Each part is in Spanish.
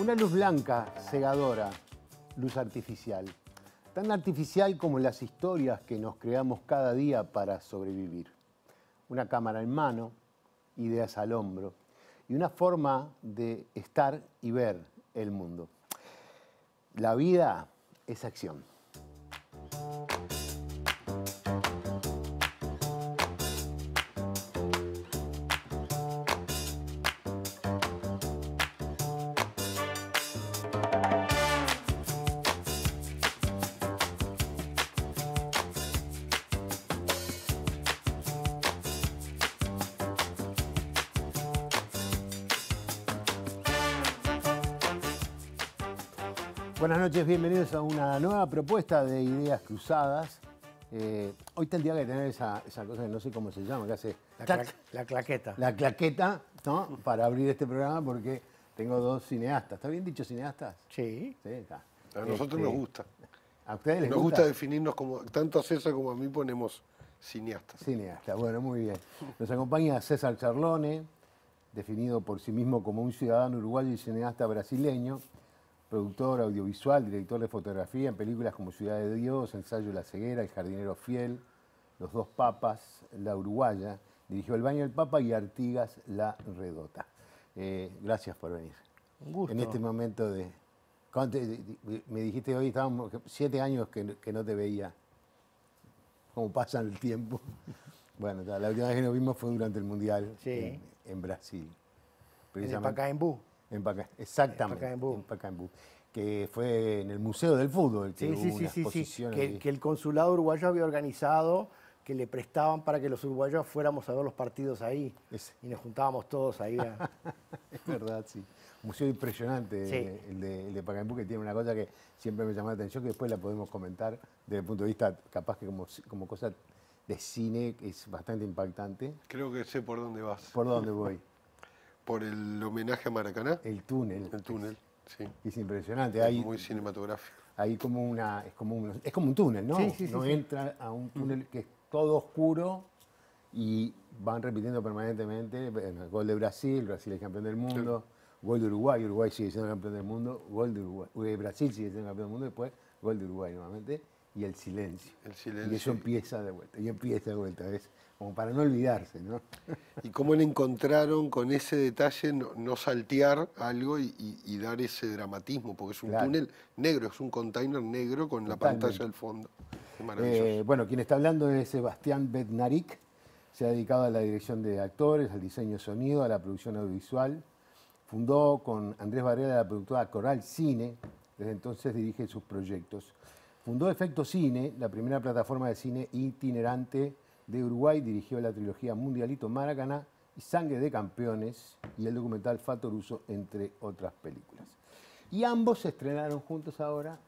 Una luz blanca, cegadora, luz artificial. Tan artificial como las historias que nos creamos cada día para sobrevivir. Una cámara en mano, ideas al hombro y una forma de estar y ver el mundo. La vida es acción. buenas noches, bienvenidos a una nueva propuesta de Ideas Cruzadas. Eh, hoy tendría que tener esa, cosa que no sé cómo se llama, que hace... La, claqueta. La claqueta, ¿no? Para abrir este programa porque tengo dos cineastas. ¿Está bien dicho cineastas? Sí. A nosotros nos este, gusta. ¿A ustedes les gusta? Nos gusta definirnos como, tanto a César como a mí ponemos cineastas. Cineasta, bueno, muy bien. Nos acompaña César Charlone, definido por sí mismo como un ciudadano uruguayo y cineasta brasileño productor audiovisual, director de fotografía en películas como Ciudad de Dios, Ensayo la Ceguera, El Jardinero Fiel, Los Dos Papas, La Uruguaya, dirigió El Baño del Papa y Artigas La Redota. Eh, gracias por venir. Un gusto. En este momento de... me dijiste hoy, estábamos siete años que, no te veía. Cómo pasa el tiempo. bueno, la última vez que nos vimos fue durante el Mundial sí. en, en, Brasil. En el en exactamente. En Pacaembu. que fue en el Museo del Fútbol. Que sí, sí, que, el consulado uruguayo había organizado que le prestaban para que los uruguayos fuéramos a ver los partidos ahí. Y nos juntábamos todos ahí. es verdad, sí. Museo impresionante el de, el que tiene una cosa que siempre me llama la atención, que después la podemos comentar desde el punto de vista, capaz que como, como cosa de cine, es bastante impactante. Creo que sé por dónde vas. Por dónde voy. Por el homenaje a Maracaná. El túnel. El túnel, sí. Es impresionante. Es hay, muy cinematográfico. Hay como una, es como un, es como un túnel, ¿no? Sí, sí, no entra a un túnel que es todo oscuro y van repitiendo permanentemente el gol de Brasil, Brasil es campeón del mundo, gol de Uruguay, Uruguay sigue siendo campeón del mundo, gol de Uruguay, eh, Brasil sigue siendo campeón del mundo, después gol de Uruguay nuevamente y el silencio. El silencio. Y eso empieza de vuelta, y empieza de vuelta, ¿ves? como para no olvidarse, ¿no? ¿Y cómo le encontraron con ese detalle no, saltear algo y, dar ese dramatismo? Porque es un túnel negro, es un container negro con la pantalla al fondo. Qué maravilloso. Eh, bueno, quien está hablando es Sebastián Bednarik, se ha dedicado a la dirección de actores, al diseño de sonido, a la producción audiovisual. Fundó con Andrés Varela la productora Coral Cine, desde entonces dirige sus proyectos. Fundó Efecto Cine, la primera plataforma de cine itinerante de Uruguay dirigió la trilogía Mundialito Maracaná y Sangre de Campeones y el documental Fatoruso, entre otras películas. Y ambos estrenaron juntos ahora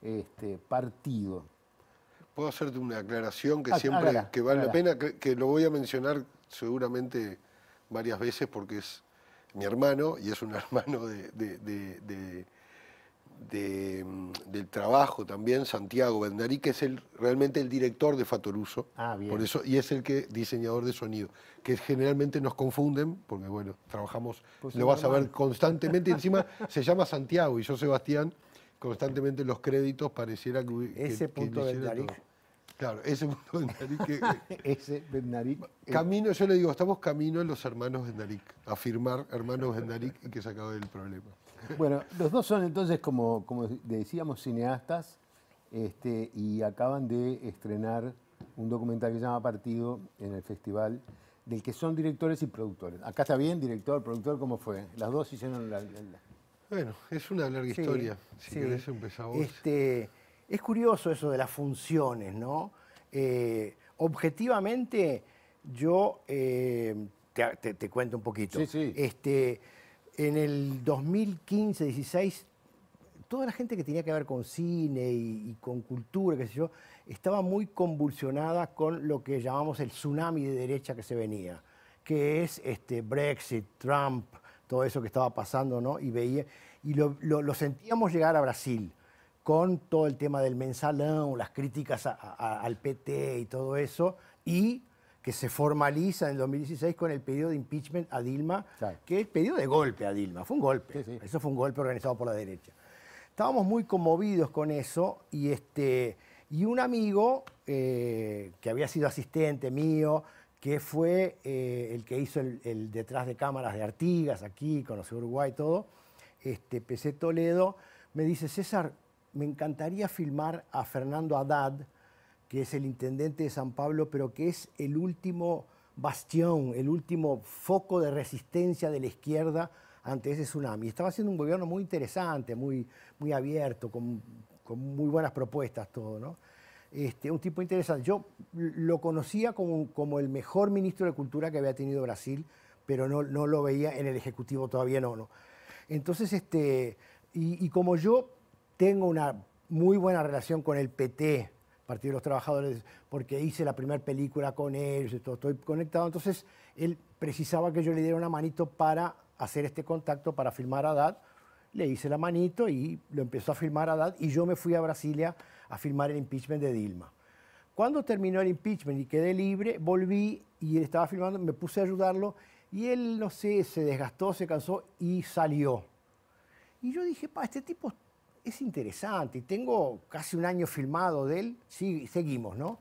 este, Partido. Puedo hacerte una aclaración que ah, siempre que vale la pena, que, lo voy a mencionar seguramente varias veces porque es mi hermano y es un hermano de, de, del trabajo también, Santiago Bendaric que es el, realmente el director de Fatoruso. Ah, Por eso, y es el que diseñador de sonido, que generalmente nos confunden, porque bueno, trabajamos, pues lo vas a ver constantemente, encima se llama Santiago y yo Sebastián, constantemente los créditos pareciera que... Ese punto de Claro, ese punto de ese Camino, yo le digo, estamos camino a los hermanos Bendaric, a firmar hermanos Bendaric y que se acabe el problema. Bueno, los dos son entonces, como, como decíamos, cineastas este, y acaban de estrenar un documental que se llama Partido en el festival, del que son directores y productores. Acá está bien, director, productor, ¿cómo fue? Las dos hicieron la... Bueno, es una larga historia. Si querés empezar vos. Este, es curioso eso de las funciones, ¿no? Eh, objetivamente, yo eh, te, cuento un poquito. Sí, sí. Este, en el 2015-16, toda la gente que tenía que ver con cine y, con cultura, qué sé yo, estaba muy convulsionada con lo que llamamos el tsunami de derecha que se venía, que es este Brexit, Trump, todo eso que estaba pasando, ¿no? Y y lo, sentíamos llegar a Brasil con todo el tema del mensalón, las críticas al PT y todo eso, y que se formaliza en 2016 con el pedido de impeachment a Dilma, que es pedido de golpe a Dilma, fue un golpe, eso fue un golpe organizado por la derecha. Estábamos muy conmovidos con eso y, este, y un amigo eh, que había sido asistente mío, que fue eh, el que hizo el, detrás de cámaras de Artigas aquí, conoce Uruguay y todo, este, PC Toledo, me dice, César, me encantaría filmar a Fernando Haddad, que es el intendente de San Pablo, pero que es el último bastión, el último foco de resistencia de la izquierda ante ese tsunami. Estaba haciendo un gobierno muy interesante, muy, muy abierto, con, muy buenas propuestas, todo, ¿no? Este, un tipo interesante. Yo lo conocía como, el mejor ministro de Cultura que había tenido Brasil, pero no, lo veía en el Ejecutivo todavía, no. no. Entonces, este, y, y como yo tengo una muy buena relación con el PT, Partido de los Trabajadores, porque hice la primera película con ellos, estoy conectado. Entonces, él precisaba que yo le diera una manito para hacer este contacto, para filmar a Dad. Le hice la manito y lo empezó a filmar a Dad y yo me fui a Brasilia a filmar el impeachment de Dilma. Cuando terminó el impeachment y quedé libre, volví y él estaba filmando, me puse a ayudarlo y él, no sé, se desgastó, se cansó y salió. Y yo dije, pa, este tipo es interesante y tengo casi un año filmado de él, sí, seguimos, ¿no?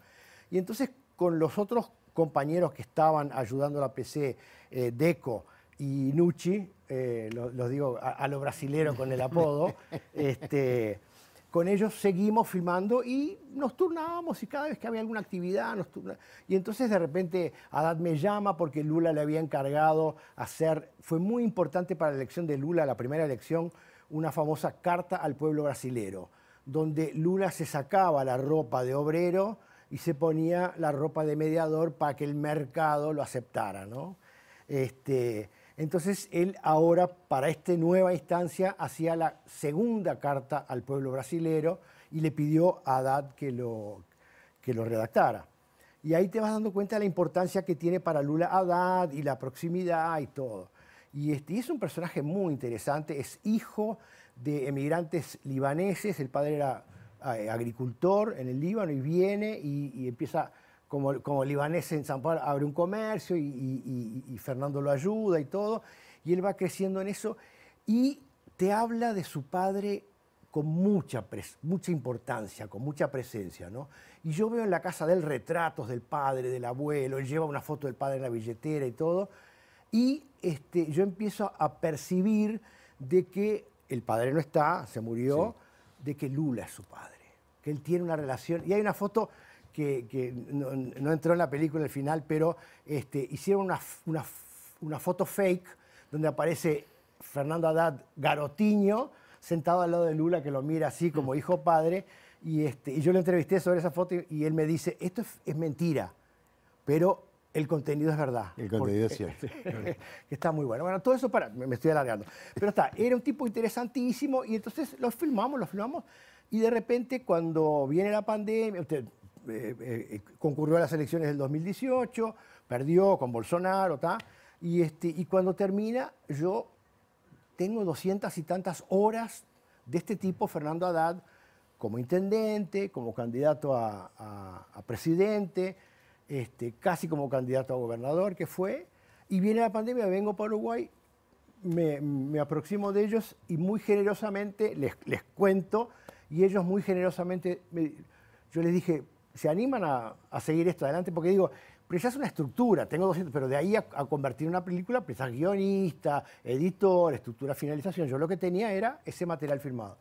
Y entonces con los otros compañeros que estaban ayudando a la PC, eh, Deco y Nucci, eh, los digo a, lo los con el apodo, este, con ellos seguimos filmando y nos turnábamos y cada vez que había alguna actividad nos turnábamos. Y entonces de repente Adad me llama porque Lula le había encargado hacer, fue muy importante para la elección de Lula, la primera elección, una famosa carta al pueblo brasilero, donde Lula se sacaba la ropa de obrero y se ponía la ropa de mediador para que el mercado lo aceptara. Este, entonces él ahora, para esta nueva instancia, hacía la segunda carta al pueblo brasilero y le pidió a Haddad que lo, que lo redactara. Y ahí te vas dando cuenta de la importancia que tiene para Lula Haddad y la proximidad y todo. Y, este, es un personaje muy interesante, es hijo de emigrantes libaneses, el padre era agricultor en el Líbano y viene y, empieza como, como, libanés en San Pablo, abre un comercio y, Fernando lo ayuda y todo, y él va creciendo en eso y te habla de su padre con mucha, mucha importancia, con mucha presencia, ¿no? Y yo veo en la casa de él retratos del padre, del abuelo, él lleva una foto del padre en la billetera y todo, y este, yo empiezo a percibir de que el padre no está, se murió, de que Lula es su padre, que él tiene una relación. Y hay una foto que, no, entró en la película al final, pero este, hicieron una, foto fake donde aparece Fernando Haddad Garotiño sentado al lado de Lula que lo mira así como hijo padre. Y, este, yo lo entrevisté sobre esa foto y, él me dice, esto es, es mentira, pero el contenido es verdad. El contenido es cierto. está muy bueno. Bueno, todo eso para. Me estoy alargando. Pero está, era un tipo interesantísimo y entonces los filmamos, los filmamos. Y de repente, cuando viene la pandemia, usted eh, eh, eh, concurrió a las elecciones del 2018, perdió con Bolsonaro, está Y, este, y cuando termina, yo tengo doscientas y tantas horas de este tipo, Fernando Haddad, como intendente, como candidato a, a presidente, este, casi como candidato a gobernador, que fue, y viene la pandemia, vengo para Uruguay, me, me aproximo de ellos y muy generosamente les, les cuento, y ellos muy generosamente, yo les dije, ¿se animan a, a, seguir esto adelante? Porque digo, pero ya es una estructura, tengo 200, pero de ahí a, a convertir una película, precisas guionista, editor, estructura, finalización. Yo lo que tenía era ese material firmado.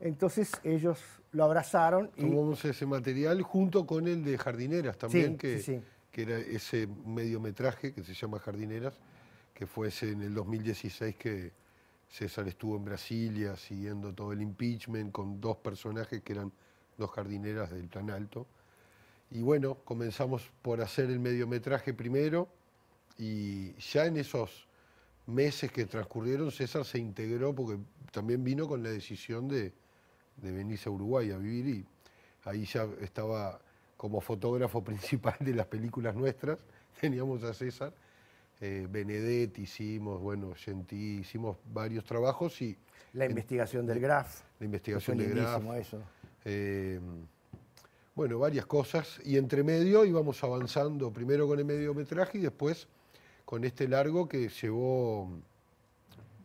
Entonces ellos lo abrazaron. Tomamos ese material junto con el de Jardineras también, que, que era ese mediometraje que se llama Jardineras, que fue en el 2016 que César estuvo en Brasilia siguiendo todo el impeachment con dos personajes que eran dos jardineras del Plan Alto. Y bueno, comenzamos por hacer el mediometraje primero y ya en esos meses que transcurrieron César se integró porque también vino con la decisión de, de venirse a Uruguay a vivir y ahí ya estaba como fotógrafo principal de las películas nuestras, teníamos a César, eh, Benedetti hicimos, bueno, Gentí, hicimos varios trabajos y... La investigación del Graf. La investigación del Graf. Eh, bueno, varias cosas y entre medio íbamos avanzando, primero con el mediometraje y después con este largo que llevó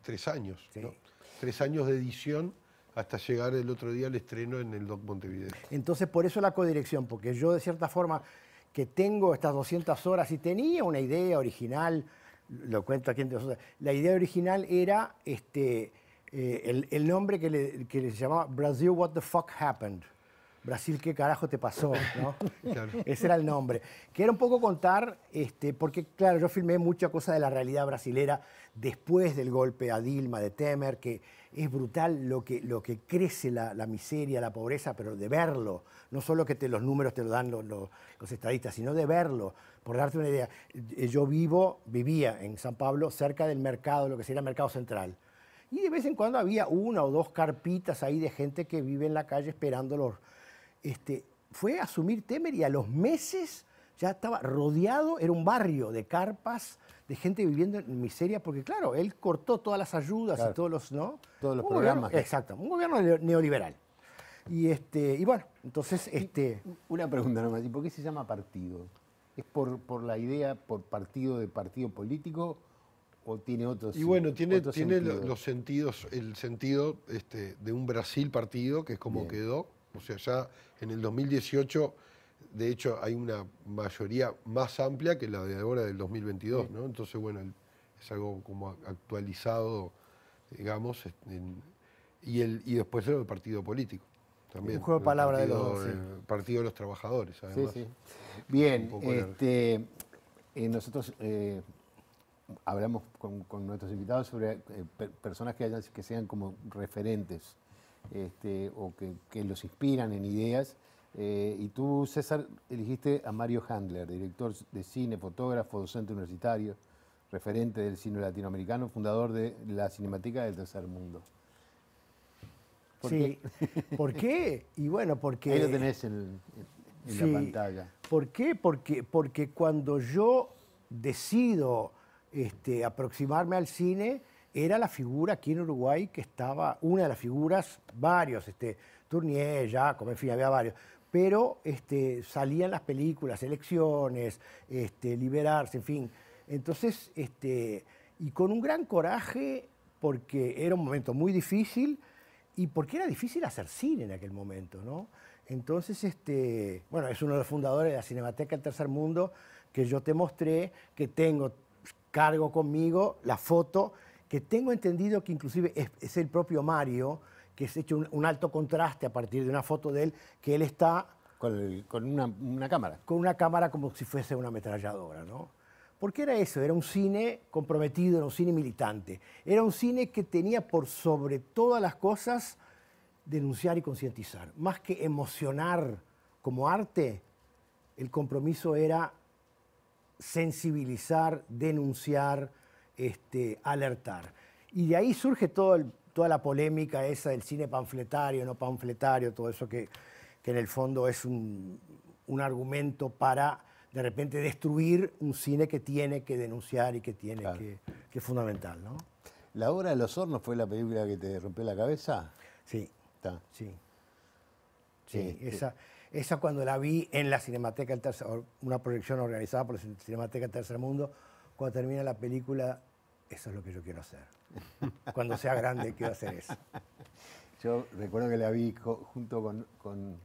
tres años, tres años de edición hasta llegar el otro día al estreno en el Doc Montevideo. Entonces, por eso la codirección, porque yo de cierta forma que tengo estas 200 horas y tenía una idea original, lo cuento aquí entre nosotros, la idea original era este, eh, el, nombre que le, que le llamaba Brazil What the Fuck Happened. Brasil, ¿qué carajo te pasó? ¿no? Ese era el nombre. Quiero un poco contar, este, porque claro, yo filmé mucha cosa de la realidad brasilera después del golpe a Dilma de Temer, que es brutal lo que, lo que crece la, miseria, la pobreza, pero de verlo, no solo que los números te lo dan los, estadistas, sino de verlo. Por darte una idea, eh, yo vivo, vivía en San Pablo cerca del mercado, lo que sería el mercado central. Y de vez en cuando había una o dos carpitas ahí de gente que vive en la calle esperando los, este, fue a asumir Temer y a los meses ya estaba rodeado, era un barrio de carpas, de gente viviendo en miseria, porque claro, él cortó todas las ayudas y todos los, ¿no? Todos los programas. exacto, un gobierno neoliberal. Y, este, y bueno, entonces... Este... Una pregunta nomás, ¿y por qué se llama partido? ¿Es por, por la idea, por partido de partido político o tiene otros Y bueno, tiene, tiene los sentidos, el sentido este, de un Brasil partido, que es como quedó, o sea, ya en el 2018, de hecho, hay una mayoría más amplia que la de ahora del 2022, ¿no? Entonces, bueno, es algo como actualizado, digamos, y, el, y después el partido político. También, un juego de palabras de los dos. Partido de los Trabajadores, además. Sí, sí. Bien, este, eh, nosotros eh, hablamos con, nuestros invitados sobre eh, personas que, hayan, que sean como referentes este, o que, los inspiran en ideas. Eh, y tú, César, elegiste a Mario Handler, director de cine, fotógrafo, docente universitario, referente del cine latinoamericano, fundador de la cinemática del Tercer Mundo. ¿Por sí. Qué? ¿Por qué? Y bueno, porque... Ahí lo tenés en, la pantalla. ¿Por qué? Porque, cuando yo decido este, aproximarme al cine, era la figura aquí en Uruguay que estaba, una de las figuras, varios, este, Tournier, Jaco... en fin, había varios, pero este, salían las películas, elecciones, este, liberarse, en fin. Entonces, este, y con un gran coraje, porque era un momento muy difícil y porque era difícil hacer cine en aquel momento, ¿no? Entonces, este, bueno, es uno de los fundadores de la Cinemateca del Tercer Mundo que yo te mostré, que tengo cargo conmigo la foto que tengo entendido que inclusive es, el propio Mario, que es hecho un, alto contraste a partir de una foto de él, que él está... Con, una, cámara. Con una cámara como si fuese una ametralladora, ¿no? Porque era eso, era un cine comprometido, un cine militante. Era un cine que tenía por sobre todas las cosas denunciar y concientizar. Más que emocionar como arte, el compromiso era sensibilizar, denunciar, este, alertar. Y de ahí surge todo toda la polémica esa del cine panfletario, no panfletario, todo eso que, que en el fondo es un, un argumento para de repente destruir un cine que tiene que denunciar y que tiene que, es fundamental, ¿no? ¿La obra de los hornos fue la película que te rompió la cabeza? Sí. Está. Sí. Sí, este. esa, esa cuando la vi en la Cinemateca del Tercer una proyección organizada por la Cinemateca del Tercer Mundo, cuando termina la película, eso es lo que yo quiero hacer. Cuando sea grande, quiero hacer eso. Yo recuerdo que la vi junto con,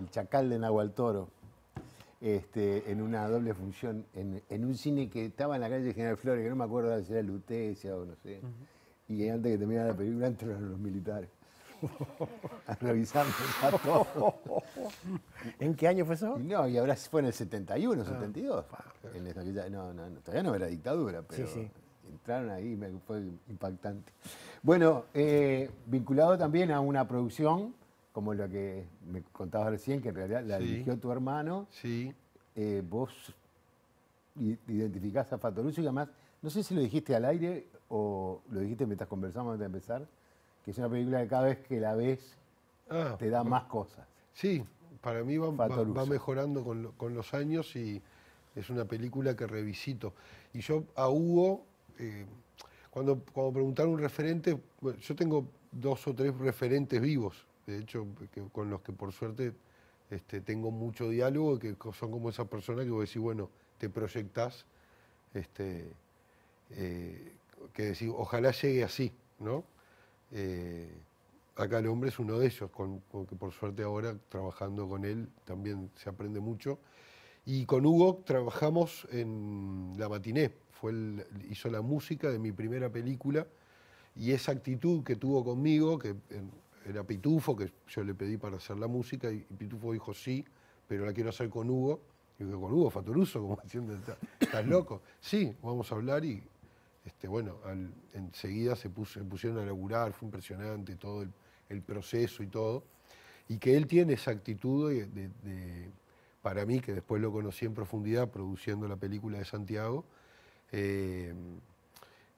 el Chacal de Nahual Toro, este, en una doble función, en, un cine que estaba en la calle General Flores, que no me acuerdo si era Lutecia o no sé, y antes que terminara la película entraron los militares. ¿En qué año fue eso? no, y ahora fue en el 71, 72. Ah, no, no, todavía no era dictadura, pero entraron ahí fue impactante. Bueno, eh, vinculado también a una producción, como la que me contabas recién, que en realidad la dirigió tu hermano. Sí. Eh, vos identificás a Fatoruso y además, no sé si lo dijiste al aire o lo dijiste mientras conversamos antes de empezar que es una película que cada vez que la ves ah, te da más cosas. Sí, para mí va, mejorando con, los años y es una película que revisito. Y yo a Hugo, eh, cuando, cuando preguntaron un referente, yo tengo dos o tres referentes vivos, de hecho, con los que por suerte este, tengo mucho diálogo, que son como esas personas que vos decís, bueno, te proyectás, este, eh, que decís, ojalá llegue así, ¿no? Eh, acá el hombre es uno de ellos, con, que por suerte ahora trabajando con él también se aprende mucho. Y con Hugo trabajamos en la matiné, fue hizo la música de mi primera película y esa actitud que tuvo conmigo, que era Pitufo, que yo le pedí para hacer la música y, Pitufo dijo sí, pero la quiero hacer con Hugo. Y dije, con Hugo Fatoruso, como diciendo, estás loco. Sí, vamos a hablar y este, bueno, enseguida se, pusieron a laburar, fue impresionante todo el, proceso y todo. Y que él tiene esa actitud, para mí, que después lo conocí en profundidad produciendo la película de Santiago, eh,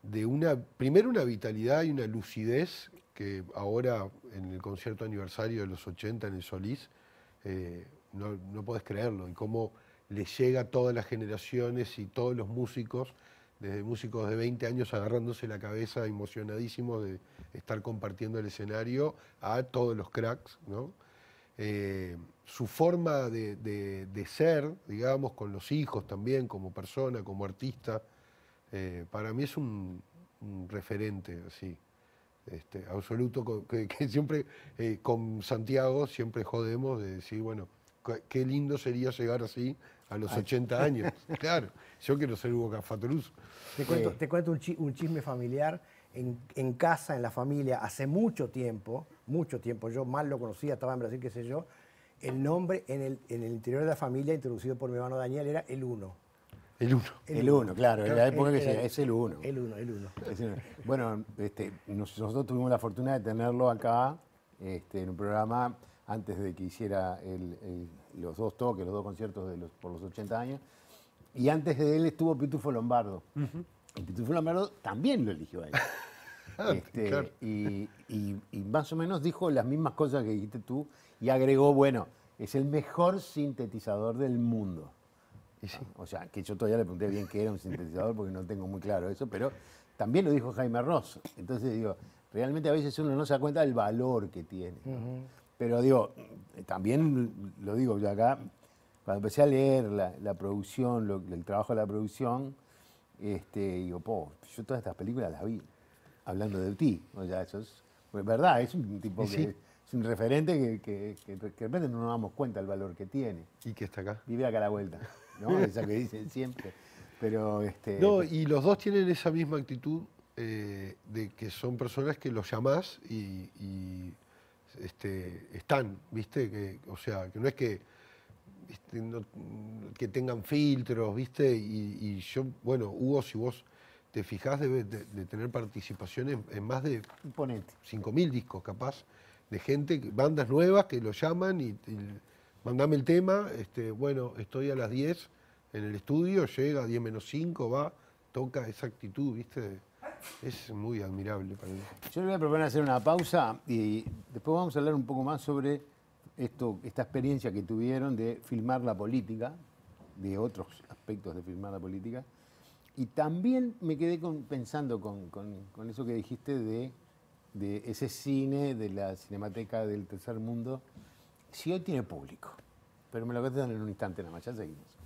de una, primero una vitalidad y una lucidez que ahora en el concierto aniversario de los 80 en el Solís, eh, no, no podés creerlo, y cómo le llega a todas las generaciones y todos los músicos desde músicos de 20 años agarrándose la cabeza emocionadísimos de estar compartiendo el escenario a todos los cracks, eh, su forma de, ser, digamos, con los hijos también, como persona, como artista, eh, para mí es un, referente así, este, absoluto, que, siempre eh, con Santiago siempre jodemos de decir, bueno, qué lindo sería llegar así a los 80 años, claro. Yo quiero ser Hugo Cafatoruz. Eh. Te cuento, un, chisme familiar. En, casa, en la familia, hace mucho tiempo, mucho tiempo, yo mal lo conocía, estaba en Brasil, qué sé yo, el nombre en el, en el interior de la familia, introducido por mi hermano Daniel, era el Uno. El Uno. El Uno, claro, la época que es el Uno. El Uno, el Uno. Bueno, este, nosotros tuvimos la fortuna de tenerlo acá este, en un programa antes de que hiciera el los dos toques, los dos conciertos de los, por los 80 años. Y antes de él estuvo Pitufo Lombardo. Y Pitufo Lombardo también lo eligió a él. Este, y, más o menos dijo las mismas cosas que dijiste tú y agregó, bueno, es el mejor sintetizador del mundo. Ah, o sea, que yo todavía le pregunté bien qué era un sintetizador porque no tengo muy claro eso, pero también lo dijo Jaime Ross. Entonces digo, realmente a veces uno no se da cuenta del valor que tiene. Uh pero digo, también lo digo yo acá, cuando empecé a leer la, producción, el trabajo de la producción, este, digo, po, yo todas estas películas las vi hablando de ti. O sea, eso es verdad, es un tipo que es un referente que, que, de repente no nos damos cuenta el valor que tiene. ¿Y que está acá? Vive acá a la vuelta, ¿no? Esa que dicen siempre. Pero este. No, y los dos tienen esa misma actitud eh, de que son personas que los llamás y este, están, ¿viste? Que, o sea, que no es que, este, que tengan filtros, ¿viste? Y, yo, bueno, Hugo, si vos te fijás, debe de, tener participaciones en más de 5.000 discos, capaz, de gente, bandas nuevas que lo llaman y, mandame el tema, este, bueno, estoy a las 10 en el estudio, llega a 10 menos 5, va, toca esa actitud, ¿viste? Es muy admirable para Yo le voy a proponer hacer una pausa y después vamos a hablar un poco más sobre esto, esta experiencia que tuvieron de filmar la política, de otros aspectos de filmar la política. Y también me quedé con, pensando con, con, eso que dijiste de, de ese cine, de la Cinemateca del Tercer Mundo, si hoy tiene público. Pero me lo dejar en un instante nada más, ya seguimos.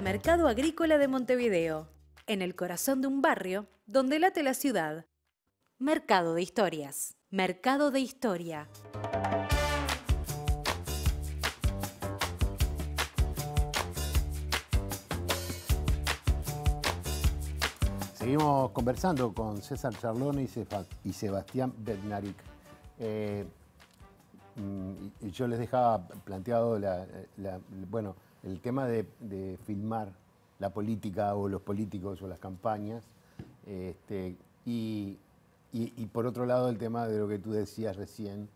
Mercado Agrícola de Montevideo, en el corazón de un barrio donde late la ciudad. Mercado de Historias. Mercado de Historia. Seguimos conversando con César Charlone y Sebastián Bednarik. Eh, mm, yo les dejaba planteado la, eh, la bueno, el tema de, filmar la política o los políticos o las campañas, este, y, por otro lado el tema de lo que tú decías recién,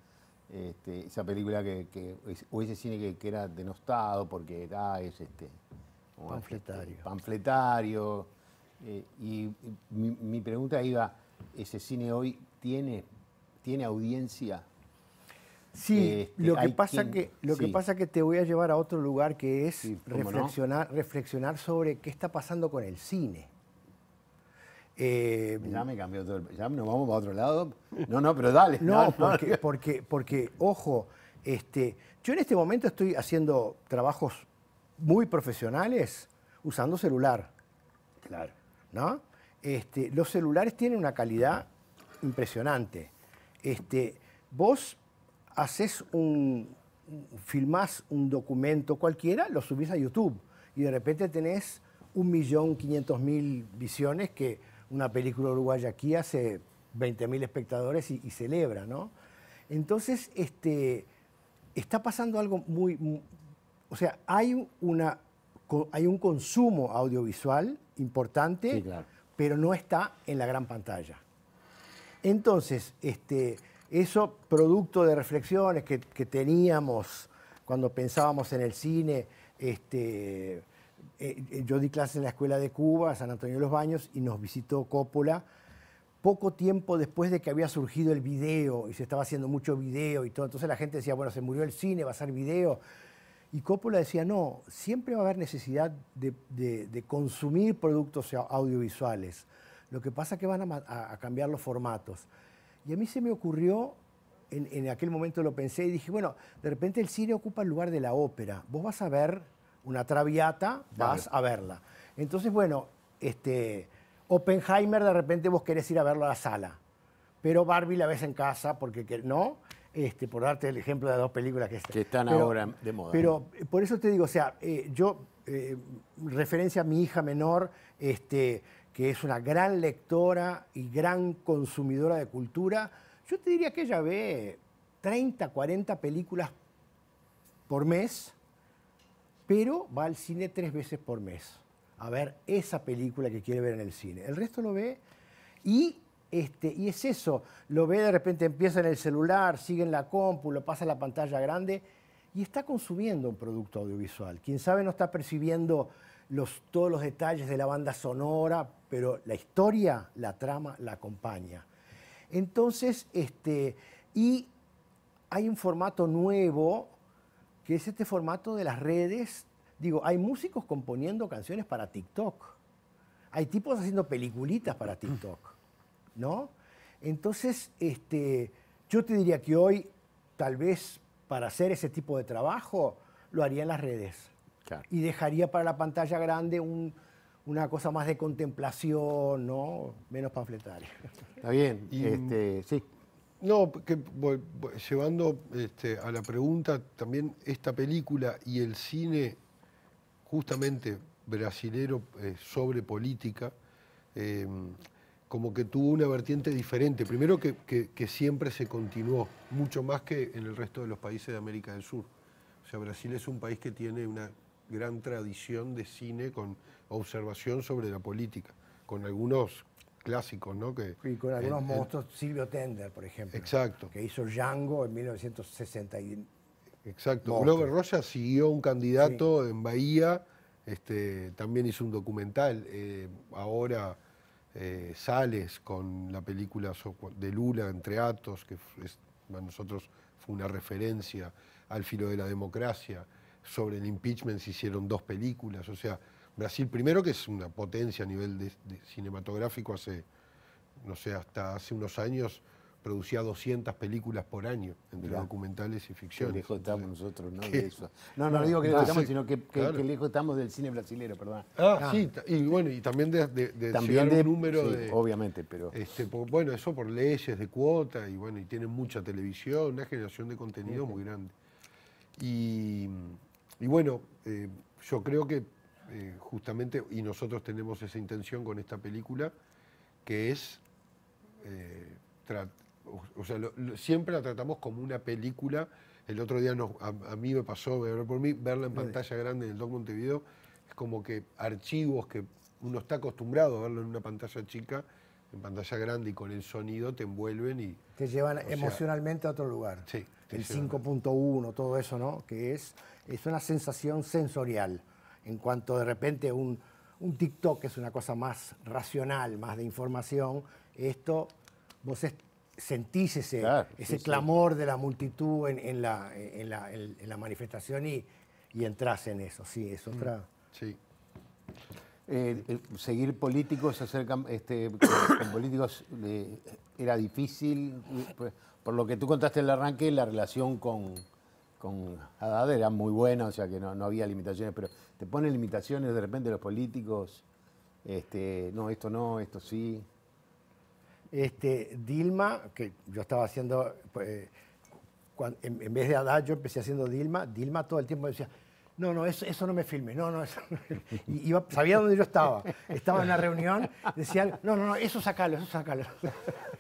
este, esa película que, o ese cine que, era denostado porque era ah, este, es este, panfletario. Eh, y mi, mi, pregunta iba, ¿ese cine hoy tiene, tiene audiencia? Sí, eh, este, lo, que pasa, que, lo que pasa que te voy a llevar a otro lugar que es reflexionar, reflexionar sobre qué está pasando con el cine. Eh, ya me cambió todo el, Ya nos vamos para otro lado. No, no, pero dale. No, porque, porque, ojo, este, yo en este momento estoy haciendo trabajos muy profesionales usando celular. Claro. ¿No? Este, los celulares tienen una calidad impresionante. Este, vos haces un, filmás un documento cualquiera, lo subís a YouTube y de repente tenés un millón mil visiones que una película uruguaya aquí hace 20.000 mil espectadores y, celebra, ¿no? Entonces, este, está pasando algo muy, o sea, hay, una, hay un consumo audiovisual importante, pero no está en la gran pantalla. Entonces, este, eso producto de reflexiones que, teníamos cuando pensábamos en el cine. Este, eh, eh, yo di clases en la Escuela de Cuba, San Antonio de los Baños, y nos visitó Coppola poco tiempo después de que había surgido el video y se estaba haciendo mucho video y todo. Entonces la gente decía, bueno, se murió el cine, va a ser video. Y Coppola decía, no, siempre va a haber necesidad de, consumir productos audiovisuales. Lo que pasa es que van a cambiar los formatos. Y a mí se me ocurrió, en, aquel momento lo pensé y dije, bueno, de repente el cine ocupa el lugar de la ópera. Vos vas a ver una traviata, vas a verla. Entonces, bueno, este, Oppenheimer de repente vos querés ir a verlo a la sala, pero Barbie la ves en casa porque no. Este, por darte el ejemplo de dos películas que, están ahora de moda. Pero eh, por eso te digo, o sea, eh, yo, eh, referencia a mi hija menor, este, que es una gran lectora y gran consumidora de cultura, yo te diría que ella ve 30, 40 películas por mes, pero va al cine tres veces por mes a ver esa película que quiere ver en el cine. El resto lo ve y, este, y es eso, lo ve de repente, empieza en el celular, sigue en la compu, lo pasa en la pantalla grande y está consumiendo un producto audiovisual. Quién sabe no está percibiendo los, todos los detalles de la banda sonora pero la historia, la trama la acompaña. Entonces, este, y hay un formato nuevo, que es este formato de las redes. Digo, hay músicos componiendo canciones para TikTok. Hay tipos haciendo peliculitas para TikTok, ¿no? Entonces, este, yo te diría que hoy, tal vez para hacer ese tipo de trabajo, lo haría en las redes. Y dejaría para la pantalla grande un, una cosa más de contemplación, ¿no? Menos panfletaria. Está bien, este, sí. No, llevando este, a la pregunta también esta película y el cine justamente brasilero eh, sobre política, em, como que tuvo una vertiente diferente. Primero que, siempre se continuó, mucho más que en el resto de los países de América del Sur. O sea, Brasil es un país que tiene una gran tradición de cine con observación sobre la política, con algunos clásicos, ¿no? Que, con algunos monstruos, Silvio Tender, por ejemplo. Exacto. Que hizo Django en 1961. Exacto. Glover Rojas siguió un candidato en Bahía, este, también hizo un documental. Eh, ahora eh, Sales con la película de Lula, Entre Atos, que para nosotros fue una referencia al filo de la democracia sobre el impeachment se hicieron dos películas. O sea, Brasil primero, que es una potencia a nivel cinematográfico, hace, no sé, hasta hace unos años producía 200 películas por año, entre documentales y ficciones. Qué lejos estamos nosotros, ¿no? eso. No, no, digo que lejos estamos, sino que, lejos estamos del cine brasilero, perdón. Ah, ah. sí, y bueno, y también de, de, de número de... obviamente, pero... Este, bueno, eso por leyes de cuota, y bueno, y tienen mucha televisión, una generación de contenido muy grande. Y, y bueno, eh, yo creo que eh, justamente, y nosotros tenemos esa intención con esta película, que es, eh, sea, siempre la tratamos como una película. El otro día a, mí me pasó, por mí, verla en pantalla grande en el Doc Montevideo, es como que archivos que uno está acostumbrado a verlo en una pantalla chica en pantalla grande y con el sonido te envuelven y... Te llevan emocionalmente a otro lugar. Sí. El 5.1, todo eso, ¿no? Que es, es una sensación sensorial. En cuanto de repente un, un TikTok es una cosa más racional, más de información, esto vos sentís ese, ese clamor de la multitud en, la, en, la, manifestación y, y, en eso. Sí, es mm. otra... Sí. Eh, eh, seguir políticos, hacer este, con, políticos eh, era difícil. Por, lo que tú contaste en el arranque, la relación con, con Haddad era muy buena, o sea que no, había limitaciones, pero te ponen limitaciones de repente los políticos. Este, no, esto no, esto sí. Este, Dilma, que yo estaba haciendo, pues, en, vez de Haddad, yo empecé haciendo Dilma. Dilma todo el tiempo decía, no, no, eso, no me filme, no, no, sabía dónde yo estaba. Estaba en la reunión, decían, no, no, no, eso sacalo, eso sacalo,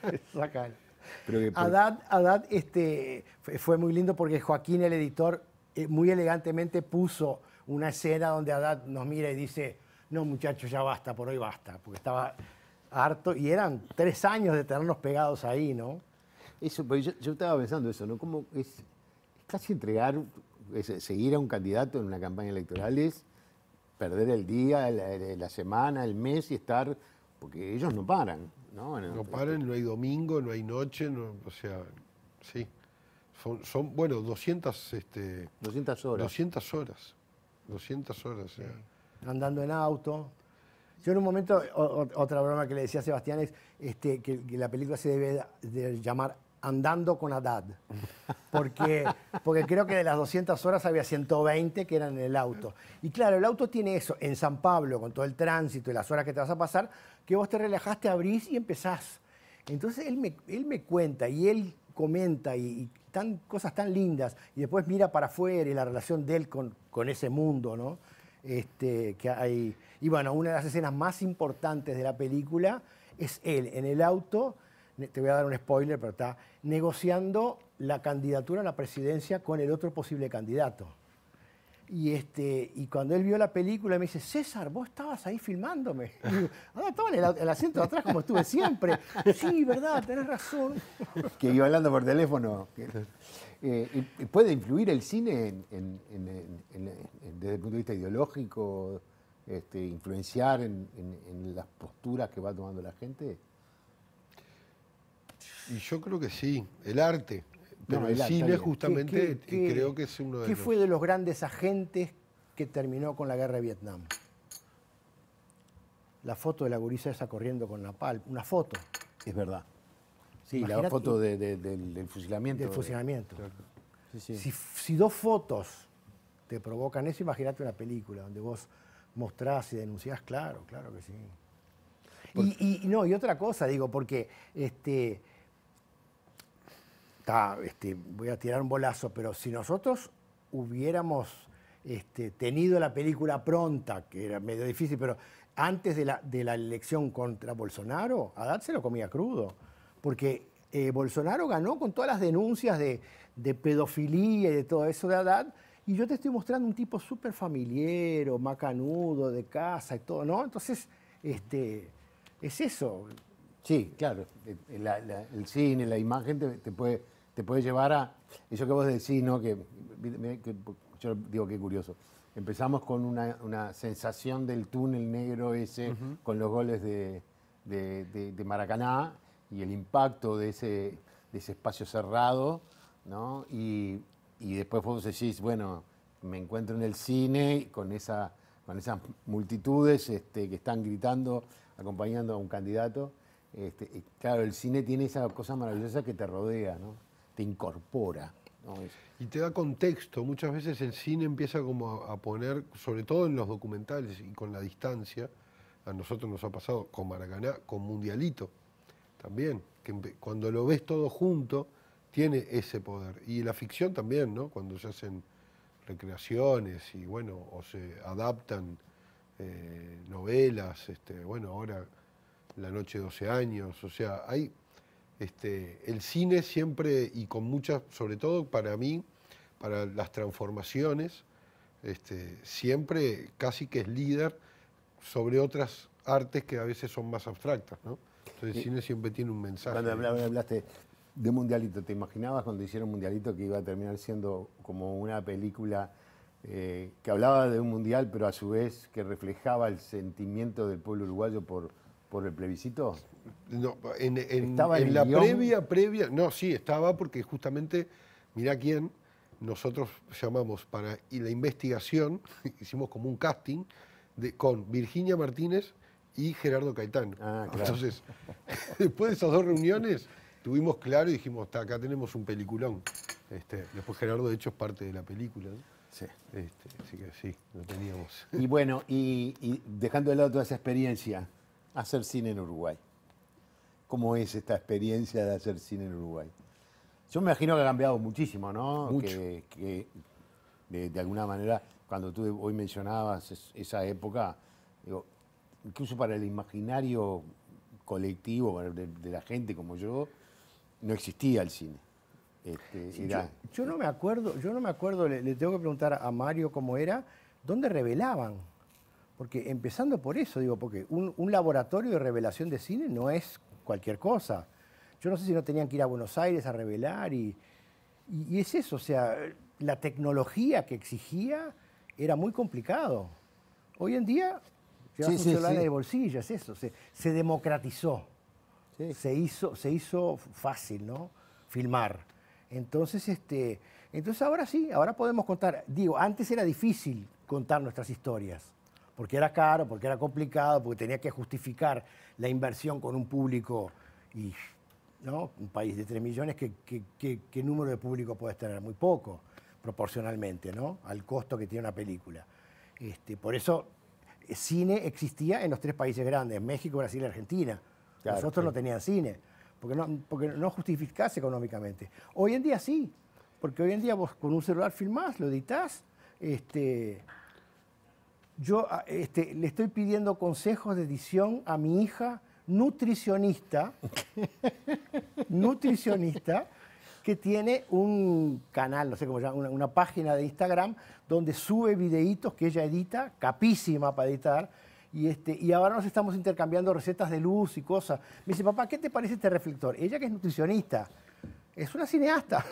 eso Adad, este, fue muy lindo porque Joaquín, el editor, eh, muy elegantemente puso una escena donde Adad nos mira y dice, no muchachos, ya basta, por hoy basta, porque estaba harto y eran tres años de tenernos pegados ahí, ¿no? Eso, yo, yo estaba pensando eso, ¿no? Como es casi entregar eh, seguir a un candidato en una campaña electoral es perder el día, la, semana, el mes y estar, porque ellos no paran. No, este, paran, no hay domingo, no hay noche, o sea, sí. Son, bueno, 200, este, 200 horas. 200 horas. 200 horas. Andando en auto. Yo en un momento, otra broma que le decía a Sebastián es este, que, que la película se debe de llamar andando con Haddad, porque, porque creo que de las 200 horas había 120 que eran en el auto. Y claro, el auto tiene eso, en San Pablo, con todo el tránsito y las horas que te vas a pasar, que vos te relajaste, abrís y empezás. Entonces él me, él me cuenta y él comenta y, tan, cosas tan lindas, y después mira para afuera y la relación de él con, con ese mundo, ¿no? Este, que hay, y bueno, una de las escenas más importantes de la película es él en el auto te voy a dar un spoiler, pero está negociando la candidatura a la presidencia con el otro posible candidato. Y, este, y cuando él vio la película me dice, César, vos estabas ahí filmándome. Ah, estaba en el, asiento de atrás como estuve siempre. Sí, verdad, tenés razón. Que iba hablando por teléfono. Eh, ¿Puede influir el cine desde el punto de vista ideológico, este, influenciar en las posturas que va tomando la gente? Y yo creo que sí, el arte. Pero el, cine justamente creo que es uno de ¿Qué fue de los grandes agentes que terminó con la guerra de Vietnam? La foto de la gurisa esa corriendo con la Napal, una foto. Es verdad. Sí, la foto del, fusilamiento. Del fusilamiento. Si, dos fotos te provocan eso, imagínate una película donde vos mostrás y denunciás, claro, claro que sí. Y, no, y otra cosa, digo, porque este, está este, voy a tirar un bolazo, pero si nosotros hubiéramos este, tenido la película pronta, que era medio difícil, pero antes de la, de la elección contra Bolsonaro, Haddad se lo comía crudo, porque eh, Bolsonaro ganó con todas las denuncias de, de, pedofilia y de todo eso de Haddad, y yo te estoy mostrando un tipo súper familiero, macanudo, de casa y todo, ¿no? Entonces, este, es eso. Sí, claro, el cine, la imagen te puede te puede llevar a. Eso que vos decís, ¿no? Que, yo digo que curioso. Empezamos con una, sensación del túnel negro ese, con los goles de, Maracaná y el impacto de ese, ese espacio cerrado, ¿no? Y, después vos decís, bueno, me encuentro en el cine con, esa, con esas multitudes este, que están gritando, acompañando a un candidato. Este, claro, el cine tiene esa cosa maravillosa que te rodea, ¿no? te incorpora. Y te da contexto. Muchas veces el cine empieza como a, poner, sobre todo en los documentales y con la distancia, a nosotros nos ha pasado con Maracaná, con Mundialito también, que cuando lo ves todo junto, tiene ese poder. Y la ficción también, ¿no? Cuando se hacen recreaciones y bueno, o se adaptan eh, novelas, este, bueno, ahora La Noche de 12 años, o sea, hay este, el cine siempre y con muchas, sobre todo para mí, para las transformaciones, este, siempre casi que es líder sobre otras artes que a veces son más abstractas, Entonces el cine siempre tiene un mensaje. Cuando hablaste de Mundialito, ¿te imaginabas cuando hicieron Mundialito que iba a terminar siendo como una película eh, que hablaba de un mundial, pero a su vez que reflejaba el sentimiento del pueblo uruguayo por, por el plebiscito? No, en, la previa, previa, no, sí, estaba porque justamente, mirá quién, nosotros llamamos para y la investigación, hicimos como un casting de, con Virginia Martínez y Gerardo Caetano. Ah, Entonces, después de esas dos reuniones, tuvimos claro y dijimos, hasta acá tenemos un peliculón. Este, después Gerardo, de hecho, es parte de la película. Sí. Este, así que sí, lo teníamos. Y bueno, y dejando de lado toda esa experiencia, hacer cine en Uruguay? ¿Cómo es esta experiencia de hacer cine en Uruguay? Yo me imagino que ha cambiado muchísimo, ¿no? Que, de, alguna manera, cuando tú hoy mencionabas esa época, incluso para el imaginario colectivo de, la gente como yo, no existía el cine. Este, yo, no me acuerdo, yo no me acuerdo, le tengo que preguntar a Mario cómo era, ¿dónde revelaban? Porque empezando por eso, digo, porque un, laboratorio de revelación de cine no es cualquier cosa. Yo no sé si no tenían que ir a Buenos Aires a revelar y, y, es eso, o sea, la tecnología que exigía era muy complicado. Hoy en día llevas sí, de bolsillas, eso, se, se democratizó, se, hizo, se hizo fácil, ¿no? Filmar. Entonces, este, entonces ahora sí, ahora podemos contar, digo, antes era difícil contar nuestras historias porque era caro, porque era complicado, porque tenía que justificar la inversión con un público y ¿no? un país de 3 millones, ¿qué, qué, número de público puedes tener? Muy poco, proporcionalmente, ¿no? Al costo que tiene una película. Este, por eso, eh, cine existía en los tres países grandes, México, Brasil y Argentina. Nosotros no tenían cine, porque no, porque no justificás económicamente. Hoy en día sí, porque hoy en día vos con un celular filmás, lo editas este, yo ah, este, le estoy pidiendo consejos de edición a mi hija nutricionista, nutricionista, que tiene un canal, no sé cómo llama, una, página de Instagram donde sube videitos que ella edita, capísima para editar, este, y ahora nos estamos intercambiando recetas de luz y cosas. Me dice, papá, ¿qué te parece este reflector? Ella que es nutricionista, es una cineasta,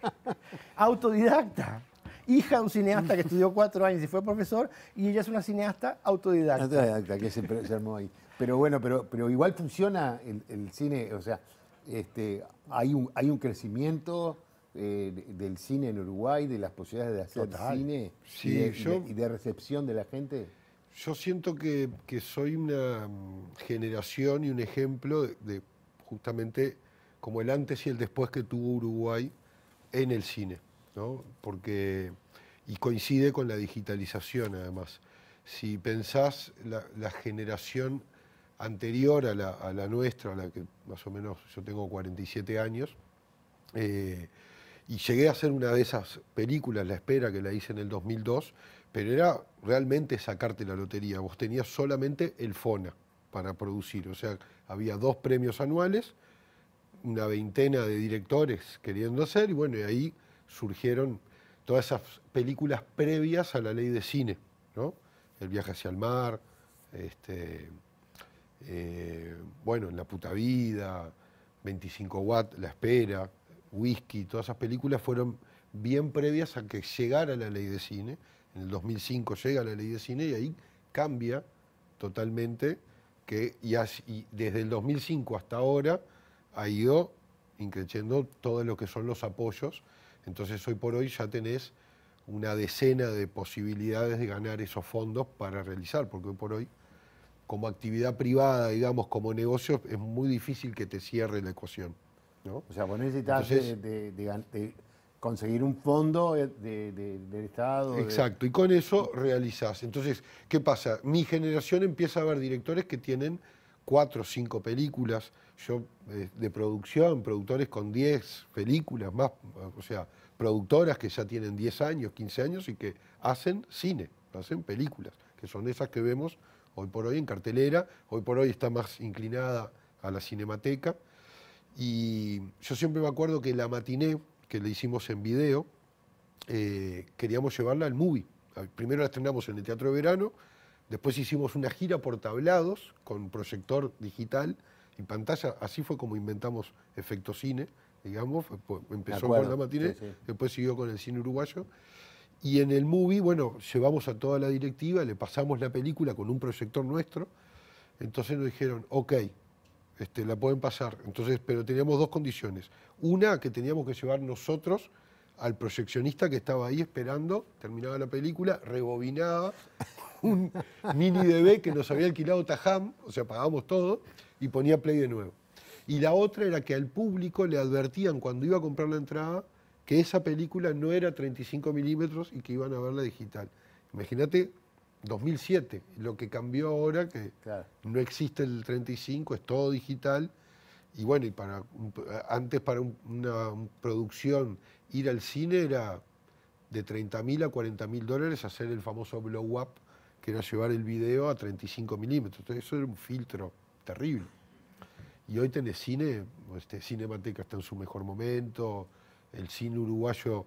autodidacta hija de un cineasta que estudió cuatro años y fue profesor, y ella es una cineasta autodidacta. Autodidacta, que se, armó ahí. Pero bueno, pero, pero igual funciona el, cine, o sea, este, hay, un, hay un crecimiento. Eh, del cine en Uruguay, de las posibilidades de hacer cine y, de, recepción de la gente? Yo siento que, soy una mm, generación y un ejemplo de, justamente como el antes y el después que tuvo Uruguay en el cine. Porque, y coincide con la digitalización además. Si pensás la, generación anterior a la, nuestra, a la que más o menos yo tengo 47 años, eh, y llegué a hacer una de esas películas, La Espera, que la hice en el 2002, pero era realmente sacarte la lotería. Vos tenías solamente el FONA para producir, o sea, había dos premios anuales, una veintena de directores queriendo hacer, y bueno, y ahí surgieron todas esas películas previas a la ley de cine, ¿no? El viaje hacia el mar, este, eh, bueno, La puta vida, 25 watts, La espera, Whisky, todas esas películas fueron bien previas a que llegara la ley de cine. En el 2005 llega la ley de cine y ahí cambia totalmente que y desde el 2005 hasta ahora ha ido increciendo todo lo que son los apoyos entonces hoy por hoy ya tenés una decena de posibilidades de ganar esos fondos para realizar, porque hoy por hoy como actividad privada, digamos, como negocio, es muy difícil que te cierre la ecuación. O sea, vos necesitas de, conseguir un fondo del Estado. Exacto, y con eso realizás. Entonces, ¿qué pasa? Mi generación empieza a ver directores que tienen cuatro o cinco películas, yo eh, de, producción, productores con diez películas más, o sea, productoras que ya tienen diez años, quince años y que hacen cine, hacen películas, que son esas que vemos hoy por hoy en cartelera, hoy por hoy está más inclinada a la cinemateca. Y yo siempre me acuerdo que la matiné que le hicimos en video, eh, queríamos llevarla al movie. Primero la estrenamos en el Teatro de Verano Después hicimos una gira por tablados con proyector digital y pantalla. Así fue como inventamos Efecto Cine, digamos. Empezó con la matinée, después siguió con el cine uruguayo. Y en el movie, bueno, llevamos a toda la directiva, le pasamos la película con un proyector nuestro. Entonces nos dijeron, ok, este, la pueden pasar. Entonces, pero teníamos dos condiciones. Una, que teníamos que llevar nosotros al proyeccionista que estaba ahí esperando, terminaba la película, rebobinaba un mini DB que nos había alquilado Tajam, o sea, pagábamos todo, y ponía play de nuevo. Y la otra era que al público le advertían cuando iba a comprar la entrada que esa película no era 35 milímetros y que iban a verla digital. Imagínate 2007, lo que cambió ahora, que no existe el 35, es todo digital y bueno, y para, antes para una producción ir al cine era de 30.000 a 40.000 dólares hacer el famoso blow up, que era llevar el video a 35 milímetros. Entonces eso era un filtro terrible. Y hoy tenés cine, este, Cinemateca está en su mejor momento, el cine uruguayo,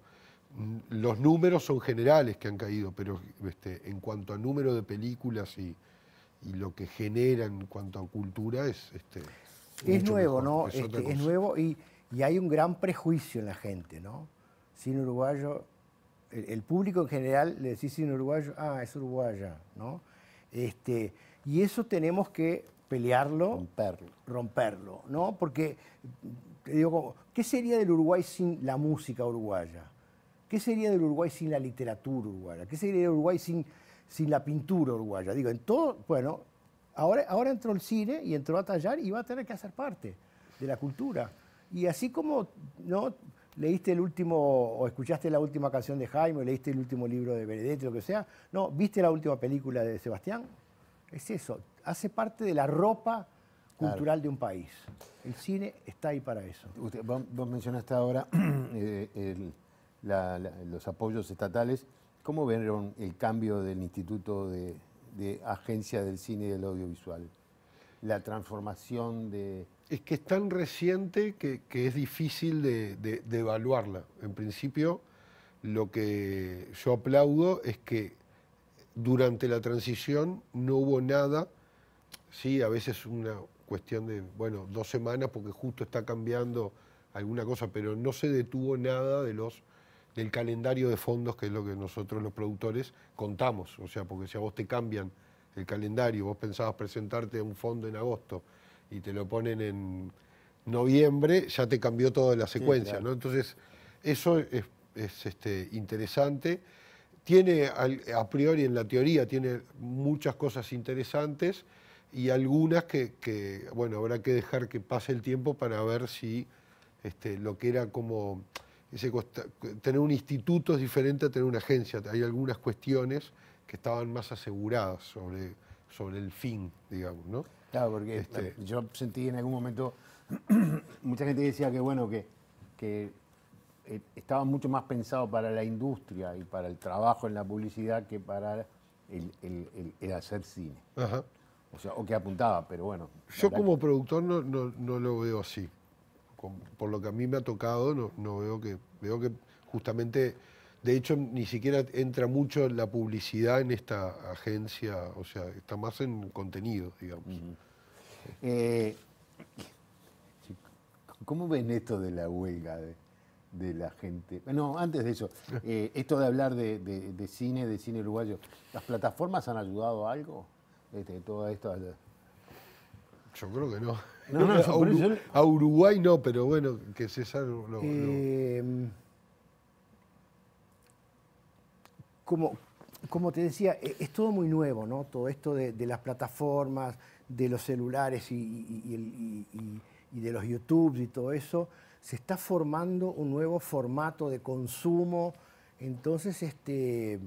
mm, los números son generales que han caído, pero este, en cuanto a número de películas y, lo que generan en cuanto a cultura es... Este, es nuevo, ¿no? es este, nuevo y, hay un gran prejuicio en la gente, ¿no? Sin uruguayo, el, público en general le decís sin uruguayo, ah, es uruguaya, ¿no? Este, y eso tenemos que pelearlo. Romperlo. ¿no? Porque, te digo, ¿qué sería del Uruguay sin la música uruguaya? ¿Qué sería del Uruguay sin la literatura uruguaya? ¿Qué sería del Uruguay sin, sin la pintura uruguaya? Digo, en todo, bueno, Ahora, ahora entró el cine y entró a tallar y va a tener que hacer parte de la cultura. Y así como no leíste el último o escuchaste la última canción de Jaime, o leíste el último libro de Benedetti, lo que sea, no, viste la última película de Sebastián, es eso, hace parte de la ropa cultural de un país. El cine está ahí para eso. Usted, vos, mencionaste ahora eh, los apoyos estatales. ¿Cómo vieron el cambio del Instituto de, de agencia del cine y del audiovisual? La transformación de... Es que es tan reciente que, es difícil de, evaluarla. En principio, lo que yo aplaudo es que durante la transición no hubo nada, sí, a veces una cuestión de, bueno, dos semanas porque justo está cambiando alguna cosa, pero no se detuvo nada de los del calendario de fondos, que es lo que nosotros los productores contamos. O sea, porque si a vos te cambian el calendario, vos pensabas presentarte un fondo en agosto y te lo ponen en noviembre, ya te cambió toda la secuencia, ¿no? Entonces, eso es, es este, interesante. Tiene, a priori, en la teoría, tiene muchas cosas interesantes y algunas que, bueno, habrá que dejar que pase el tiempo para ver si este, lo que era como tener un instituto es diferente a tener una agencia. Hay algunas cuestiones que estaban más aseguradas sobre, sobre el fin, digamos, ¿no? Claro, porque este, eh, yo sentí en algún momento, mucha gente decía que bueno, que, eh, estaba mucho más pensado para la industria y para el trabajo en la publicidad que para el, hacer cine. O sea, o que apuntaba, pero bueno. Yo como productor no, no, lo veo así por lo que a mí me ha tocado, no, no veo que veo que justamente de hecho, ni siquiera entra mucho la publicidad en esta agencia, o sea, está más en contenido, digamos. Eh, ¿Cómo ven esto de la huelga de, la gente? bueno, antes de eso, eh, esto de hablar de, de, cine, de cine uruguayo, ¿las plataformas han ayudado algo? Este, todo esto. Yo creo que no. No, no, eh, a, Uruguay no, pero bueno, que César lo. Em, como, como te decía, e, es todo muy nuevo, ¿no? Todo esto de, las plataformas, de los celulares y, de los YouTube y todo eso, se está formando un nuevo formato de consumo. Entonces, este,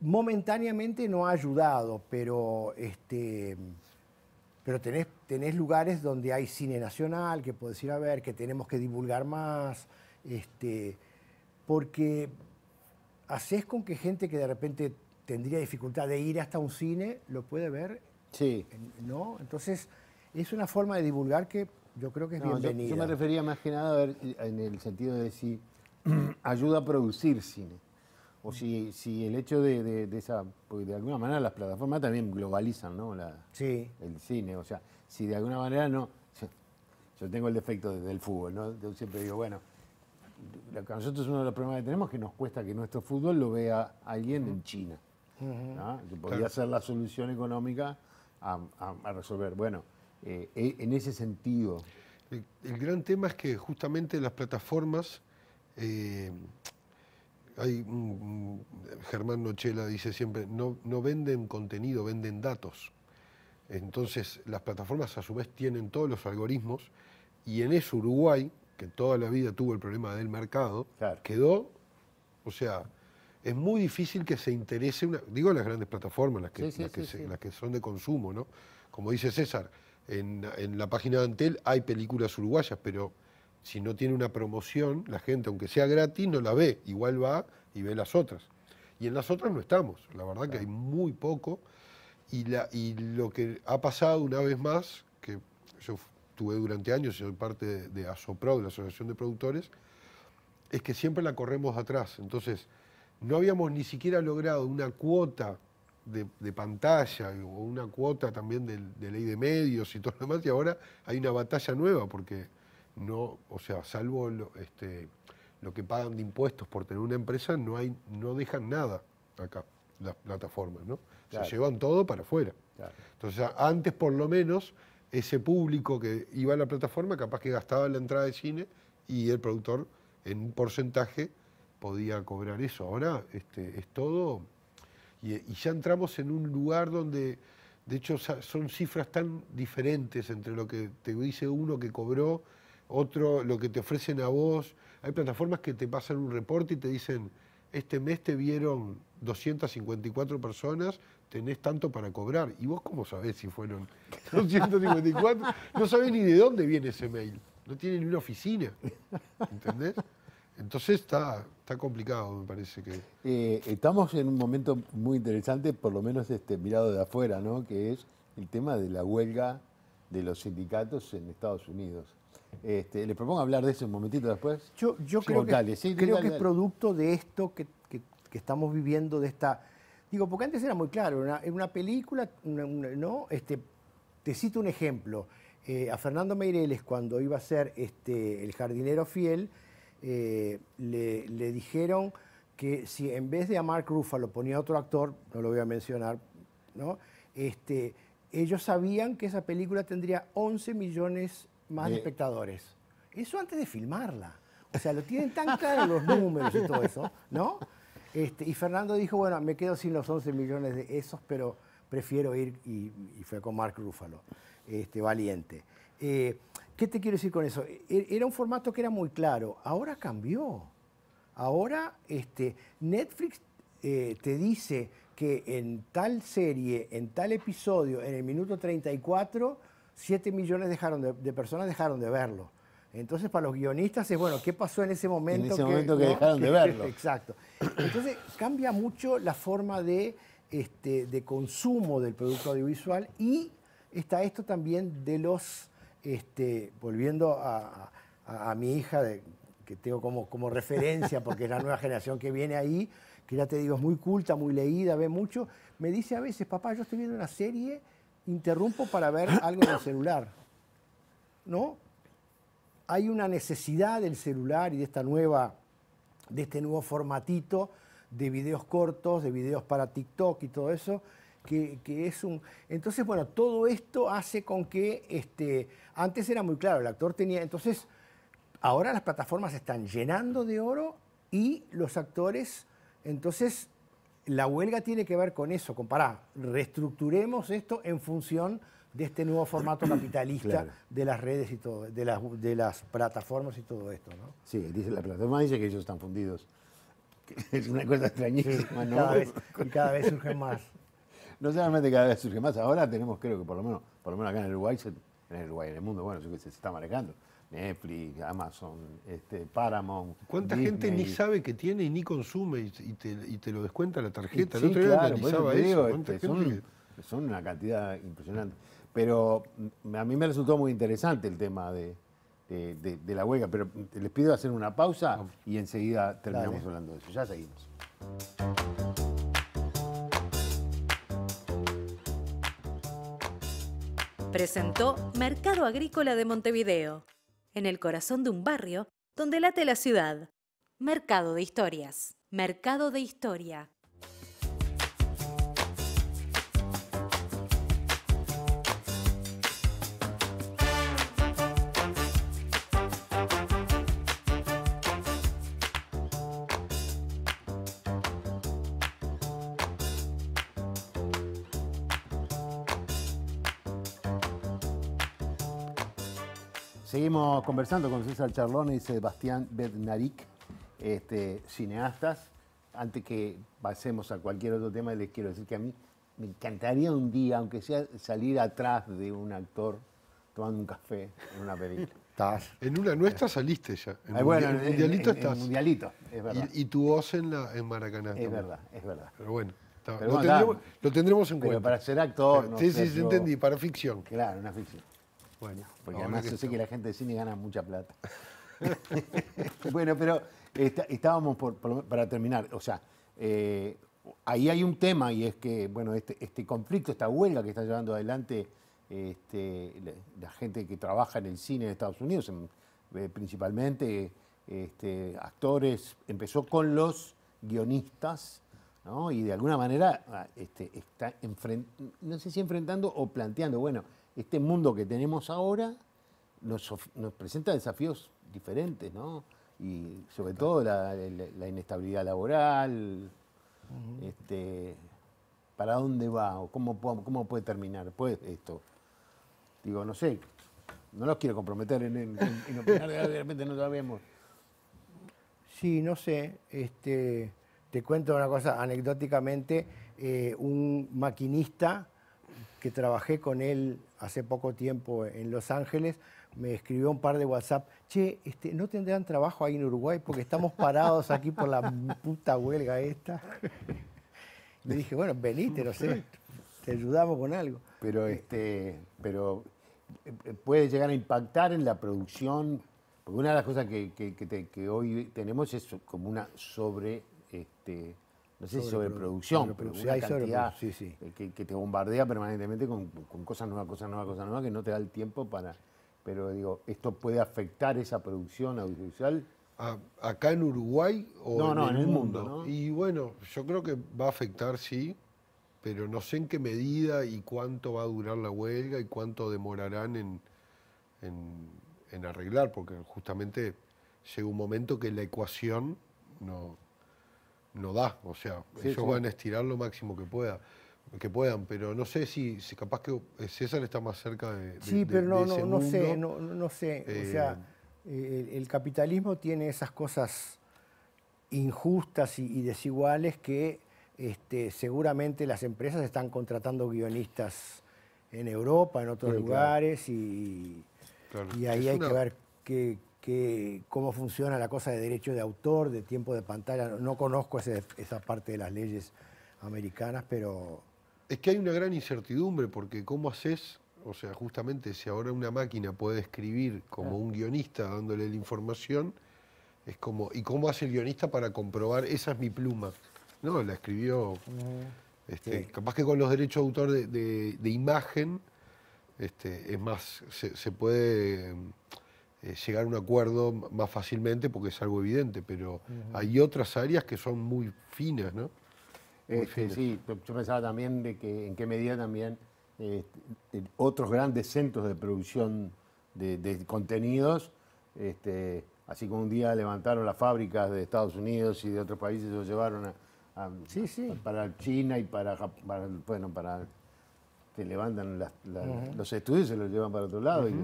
momentáneamente no ha ayudado, pero este, pero tenés, lugares donde hay cine nacional que podés ir a ver, que tenemos que divulgar más, este, porque haces con que gente que de repente tendría dificultad de ir hasta un cine lo puede ver. Sí. ¿No? Entonces, es una forma de divulgar que yo creo que es bienvenida. Yo, me refería más que nada a ver, en el sentido de decir, ayuda a producir cine o si, el hecho de, esa, porque de alguna manera las plataformas también globalizan, La, El cine, o sea, si de alguna manera no, yo tengo el defecto del fútbol, ¿no? siempre digo, bueno, nosotros uno de los problemas que tenemos es que nos cuesta que nuestro fútbol lo vea alguien en China, que podría ser la solución económica a, resolver. Bueno, eh, e, en ese sentido. El, gran tema es que justamente las plataformas eh, hay, Germán Nochela dice siempre, no, no venden contenido, venden datos. Entonces las plataformas a su vez tienen todos los algoritmos y en eso Uruguay, que toda la vida tuvo el problema del mercado, quedó, o sea, es muy difícil que se interese, una, digo las grandes plataformas, las que, son de consumo, ¿no? Como dice César, en la página de Antel hay películas uruguayas, pero si no tiene una promoción, la gente, aunque sea gratis, no la ve. Igual va y ve las otras. Y en las otras no estamos. La verdad que hay muy poco. Y, lo que ha pasado una vez más, que yo tuve durante años, soy parte de, ASOPRO, de la Asociación de Productores, es que siempre la corremos atrás. Entonces, no habíamos ni siquiera logrado una cuota de, pantalla o una cuota también de, de, ley de medios y todo lo demás, y ahora hay una batalla nueva porque no, o sea, salvo este, lo, que pagan de impuestos por tener una empresa, no, hay, no dejan nada acá, las plataformas, ¿no? Se llevan todo para afuera. Entonces, antes por lo menos, ese público que iba a la plataforma capaz que gastaba la entrada de cine y el productor en un porcentaje podía cobrar eso. Ahora este, es todo y, y ya entramos en un lugar donde... De hecho, son cifras tan diferentes entre lo que te dice uno que cobró otro lo que te ofrecen a vos. Hay plataformas que te pasan un reporte y te dicen, este mes te vieron 254 personas, tenés tanto para cobrar. ¿Y vos cómo sabés si fueron 254? No sabés ni de dónde viene ese mail. No tienen ni una oficina. ¿Entendés? Entonces está, complicado, me parece que. Eh, estamos en un momento muy interesante, por lo menos este, mirado de afuera, ¿no? Que es el tema de la huelga de los sindicatos en Estados Unidos. Este, le propongo hablar de eso un momentito después. Yo, creo, que, creo que, es producto de esto que, estamos viviendo, de esta... Digo, porque antes era muy claro, En una, película, ¿no? Este, te cito un ejemplo. Eh, a Fernando Meireles, cuando iba a ser este, el jardinero fiel, eh, le, dijeron que si en vez de a Mark Ruffalo ponía otro actor, no lo voy a mencionar, ¿no? ellos sabían que esa película tendría 11 millones más espectadores. Eso antes de filmarla. O sea, lo tienen tan claro los números y todo eso, ¿no? Este, y Fernando dijo, bueno, me quedo sin los 11 millones de esos, pero prefiero ir, y, fue con Mark Ruffalo, este, valiente. Eh, ¿Qué te quiero decir con eso? E-, era un formato que era muy claro, ahora cambió. Ahora este, Netflix eh, te dice que en tal serie, en tal episodio, en el minuto 34, 7 millones de, personas dejaron de verlo. Entonces, para los guionistas es, bueno, ¿qué pasó en ese momento? En ese momento que dejaron de verlo. Exacto. Entonces, cambia mucho la forma de, este, de consumo del producto audiovisual y está esto también de los, este, volviendo a, mi hija, que tengo como, como referencia, porque es la nueva generación que viene ahí, que ya te digo, es muy culta, muy leída, ve mucho, me dice a veces, papá, yo estoy viendo una serie interrumpo para ver algo del celular, ¿no? Hay una necesidad del celular y de esta nueva, de este nuevo formatito de videos cortos, de videos para TikTok y todo eso, que, es un... Entonces, bueno, todo esto hace con que, este, antes era muy claro, el actor tenía... Entonces, ahora las plataformas están llenando de oro y los actores, entonces, la huelga tiene que ver con eso, compará, reestructuremos esto en función de este nuevo formato capitalista de las redes y todo, de las, de las plataformas y todo esto, ¿no? Sí, dice, la plataforma dice que ellos están fundidos. Es una cosa extrañísima, ¿no? Cada vez, y surgen más. No solamente cada vez surge más, ahora tenemos, creo que por lo menos, por lo menos acá en el Uruguay, en el Uruguay, en el mundo, bueno, se está manejando. Netflix, Amazon, este, Paramount. ¿Cuánta gente ni sabe que tiene y ni consume y, te, lo descuenta la tarjeta? son, una cantidad impresionante. Pero mm, a mí me resultó muy interesante el tema de, la huelga, pero les pido hacer una pausa y enseguida terminamos hablando de eso. Ya seguimos. Presentó Mercado Agrícola de Montevideo en el corazón de un barrio donde late la ciudad. Mercado de historias. Mercado de historia. Seguimos conversando con César Charlone y Sebastián Bednarik, este, cineastas. Antes que pasemos a cualquier otro tema, les quiero decir que a mí me encantaría un día, aunque sea salir atrás de un actor tomando un café en una película. Estás. En una nuestra saliste ya. En bueno, mundialito estás. En mundialito, es verdad. Y, tu voz en, la, en Maracaná. Es verdad, es verdad. Pero bueno. lo, tendremos, en cuenta. para ser actor, no Sí, sé, sí, entendí, para ficción. Claro, una ficción. Bueno, porque además yo sé que la gente de cine gana mucha plata. bueno, pero estábamos por, para terminar, o sea, eh, ahí hay un tema y es que, bueno, este, este conflicto, esta huelga que está llevando adelante este, la, gente que trabaja en el cine en Estados Unidos, eh, principalmente este, actores, empezó con los guionistas, ¿no? Y de alguna manera ah, este, está, no sé si enfrentando o planteando, bueno, este mundo que tenemos ahora nos, presenta desafíos diferentes, ¿no? Y sobre todo la, inestabilidad laboral, este, ¿para dónde va? O cómo, ¿Cómo puede terminar pues, esto? Digo, no sé, no los quiero comprometer en, en, opinar, de repente no sabemos. Sí, no sé, este, te cuento una cosa, anecdóticamente, eh, un maquinista que trabajé con él hace poco tiempo en Los Ángeles, me escribió un par de WhatsApp, che, este, ¿no tendrán trabajo ahí en Uruguay porque estamos parados aquí por la puta huelga esta? Le dije, bueno, venite, no sé, te ayudamos con algo. Pero, este, pero eh, puede llegar a impactar en la producción, porque una de las cosas que, que hoy tenemos es como una sobre... Este, no sé si sobreproducción, pero cantidad Que, te bombardea permanentemente con, cosas nuevas, cosas nuevas, cosas nuevas, que no te da el tiempo para... Pero digo, ¿esto puede afectar esa producción audiovisual? ¿Acá en Uruguay o no, en, no, el en, el mundo? Y bueno, yo creo que va a afectar, sí, pero no sé en qué medida y cuánto va a durar la huelga y cuánto demorarán en, en, en arreglar, porque justamente llega un momento que la ecuación no no da. O sea, ellos van a estirar lo máximo que pueda que puedan, pero no sé si, si, capaz que eh, César está más cerca de... sí, pero no, no, no sé, no, sé. o eh, sea, el, capitalismo tiene esas cosas injustas y, desiguales que este, seguramente las empresas están contratando guionistas en Europa, en otros lugares, Y, ahí hay que ver qué, cómo funciona la cosa de derecho de autor, de tiempo de pantalla. No, conozco esa parte de las leyes americanas, pero... Es que hay una gran incertidumbre porque cómo haces, o sea, justamente si ahora una máquina puede escribir como un guionista dándole la información, es como, ¿y cómo hace el guionista para comprobar, esa es mi pluma? No, la escribió... Este, capaz que con los derechos de autor de, imagen este, es más, se, puede eh, llegar a un acuerdo más fácilmente porque es algo evidente, pero hay otras áreas que son muy finas, ¿no? Este, sí, yo pensaba también de que en qué medida también este, otros grandes centros de producción de, contenidos, este, así como un día levantaron las fábricas de Estados Unidos y de otros países, lo llevaron a, sí, sí. para China y para, Japón, bueno, para te levantan los estudios y se los llevan para otro lado. y,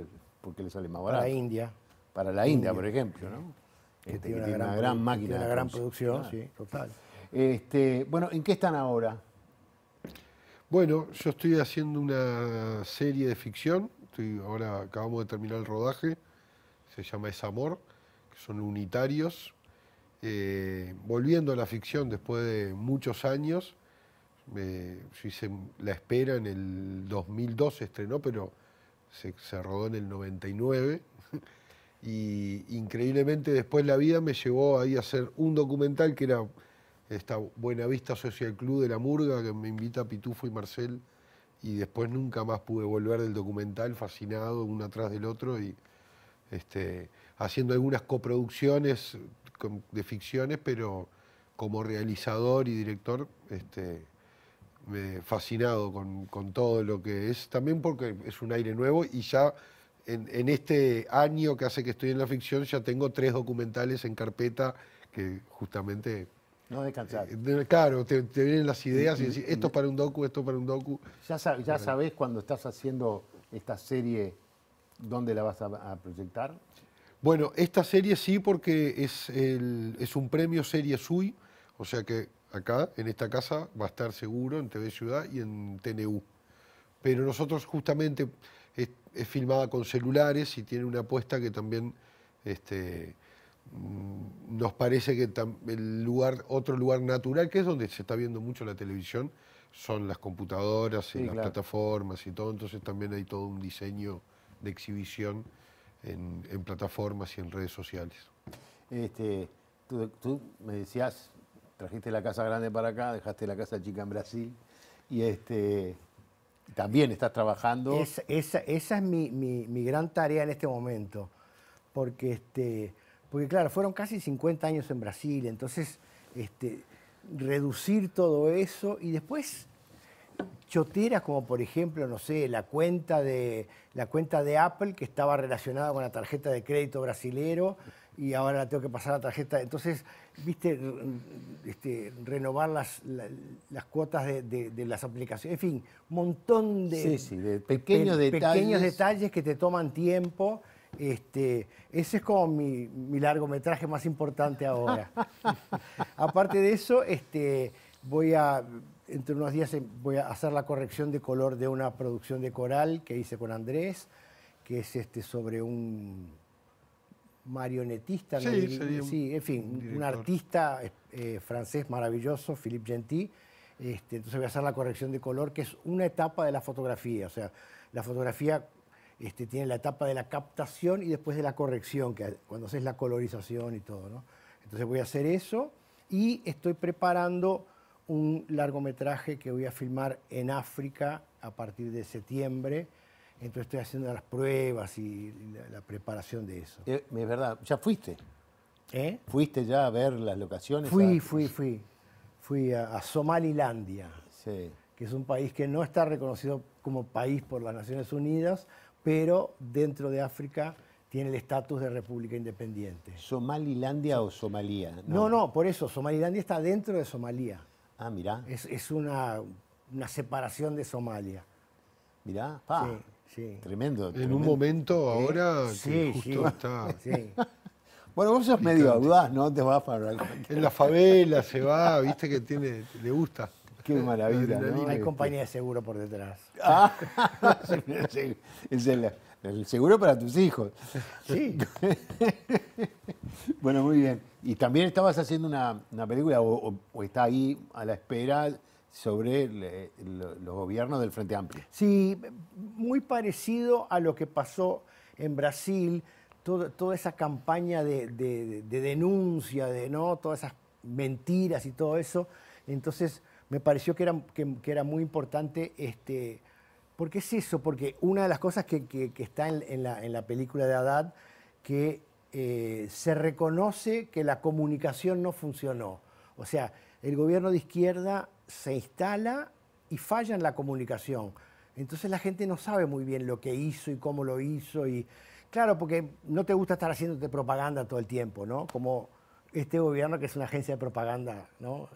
porque le sale más barato. Para la India. Para la India, por ejemplo, ¿no? Que, este, tiene, una gran, máquina. una gran producción, sí, total. Este, bueno, ¿en qué están ahora? Bueno, yo estoy haciendo una serie de ficción. ahora acabamos de terminar el rodaje. Se llama Es Amor, que son unitarios. Eh, volviendo a la ficción después de muchos años. Eh, yo hice La Espera en el 2012, estrenó, pero se, rodó en el 99 y increíblemente después la vida me llevó ahí a hacer un documental que era esta Buena Vista Social Club de la Murga, que me invita Pitufo y Marcel, y después nunca más pude volver del documental, fascinado uno atrás del otro y este, haciendo algunas coproducciones de ficciones, pero como realizador y director, este, fascinado con, todo lo que es, también porque es un aire nuevo y ya en, este año que hace que estoy en la ficción ya tengo tres documentales en carpeta que justamente... No descansar. Eh, claro, te, vienen las ideas y, esto es para un docu, esto es para un docu. Ya, sabes ya cuando estás haciendo esta serie, ¿dónde la vas a, proyectar? Bueno, esta serie sí porque es, el, es un premio Serie SUI, o sea que acá, en esta casa, va a estar seguro en TV Ciudad y en TNU. Pero nosotros justamente es, filmada con celulares y tiene una apuesta que también este, mm, nos parece que el lugar, otro lugar natural, que es donde se está viendo mucho la televisión, son las computadoras y las plataformas y todo. Entonces también hay todo un diseño de exhibición en, plataformas y en redes sociales. Este, tú me decías trajiste la casa grande para acá, dejaste la casa chica en Brasil y este, también estás trabajando. esa, es mi, gran tarea en este momento, porque, este, porque claro, fueron casi 50 años en Brasil, entonces este, reducir todo eso y después choteras como por ejemplo, no sé, la cuenta de, la cuenta de Apple que estaba relacionada con la tarjeta de crédito brasilero y ahora tengo que pasar la tarjeta. Entonces, viste, este, renovar las, cuotas de, las aplicaciones. En fin, un montón de, pequeños, detalles. pequeños detalles que te toman tiempo. Este, ese es como mi, mi largometraje más importante ahora. Aparte de eso, este, voy a, entre unos días em, voy a hacer la corrección de color de una producción de coral que hice con Andrés, que es este, sobre un marionetista, sí en fin, un, artista eh, eh, francés maravilloso, Philippe Gentil. Este, entonces voy a hacer la corrección de color, que es una etapa de la fotografía. O sea, la fotografía este, tiene la etapa de la captación y después de la corrección, que cuando haces la colorización y todo. ¿no? Entonces voy a hacer eso y estoy preparando un largometraje que voy a filmar en África a partir de septiembre entonces estoy haciendo las pruebas y la, preparación de eso. Eh, es verdad, ¿ya fuiste? ¿Eh? ¿Fuiste ya a ver las locaciones? Fui, ah, fui, fui. Fui a, Somalilandia, sí. que es un país que no está reconocido como país por las Naciones Unidas, pero dentro de África tiene el estatus de república independiente. ¿Somalilandia o Somalía? No. no, por eso, Somalilandia está dentro de Somalia. Ah, mirá. Es, una, una separación de Somalia. Mirá, pa. Sí. Tremendo. En un momento ahora sí, que justo está. Bueno, vos sos medio audaz, ¿no? Te vas para. En la favela se va, viste que tiene, le gusta. Qué maravilla, ¿no? Hay compañía de seguro por detrás. Ah, el, seguro para tus hijos. Sí. bueno, muy bien. Y también estabas haciendo una, película o, está ahí a la espera sobre los gobiernos del Frente Amplio. Sí, muy parecido a lo que pasó en Brasil, toda esa campaña de, denuncia, de no, todas esas mentiras y todo eso. Entonces, me pareció que era, era muy importante, este, porque es eso, porque una de las cosas que, está en, la, película de Haddad, que eh, se reconoce que la comunicación no funcionó. O sea, el gobierno de izquierda se instala y falla en la comunicación. Entonces la gente no sabe muy bien lo que hizo y cómo lo hizo. Y claro, porque no te gusta estar haciéndote propaganda todo el tiempo, ¿no? Como este gobierno que es una agencia de propaganda, ¿no?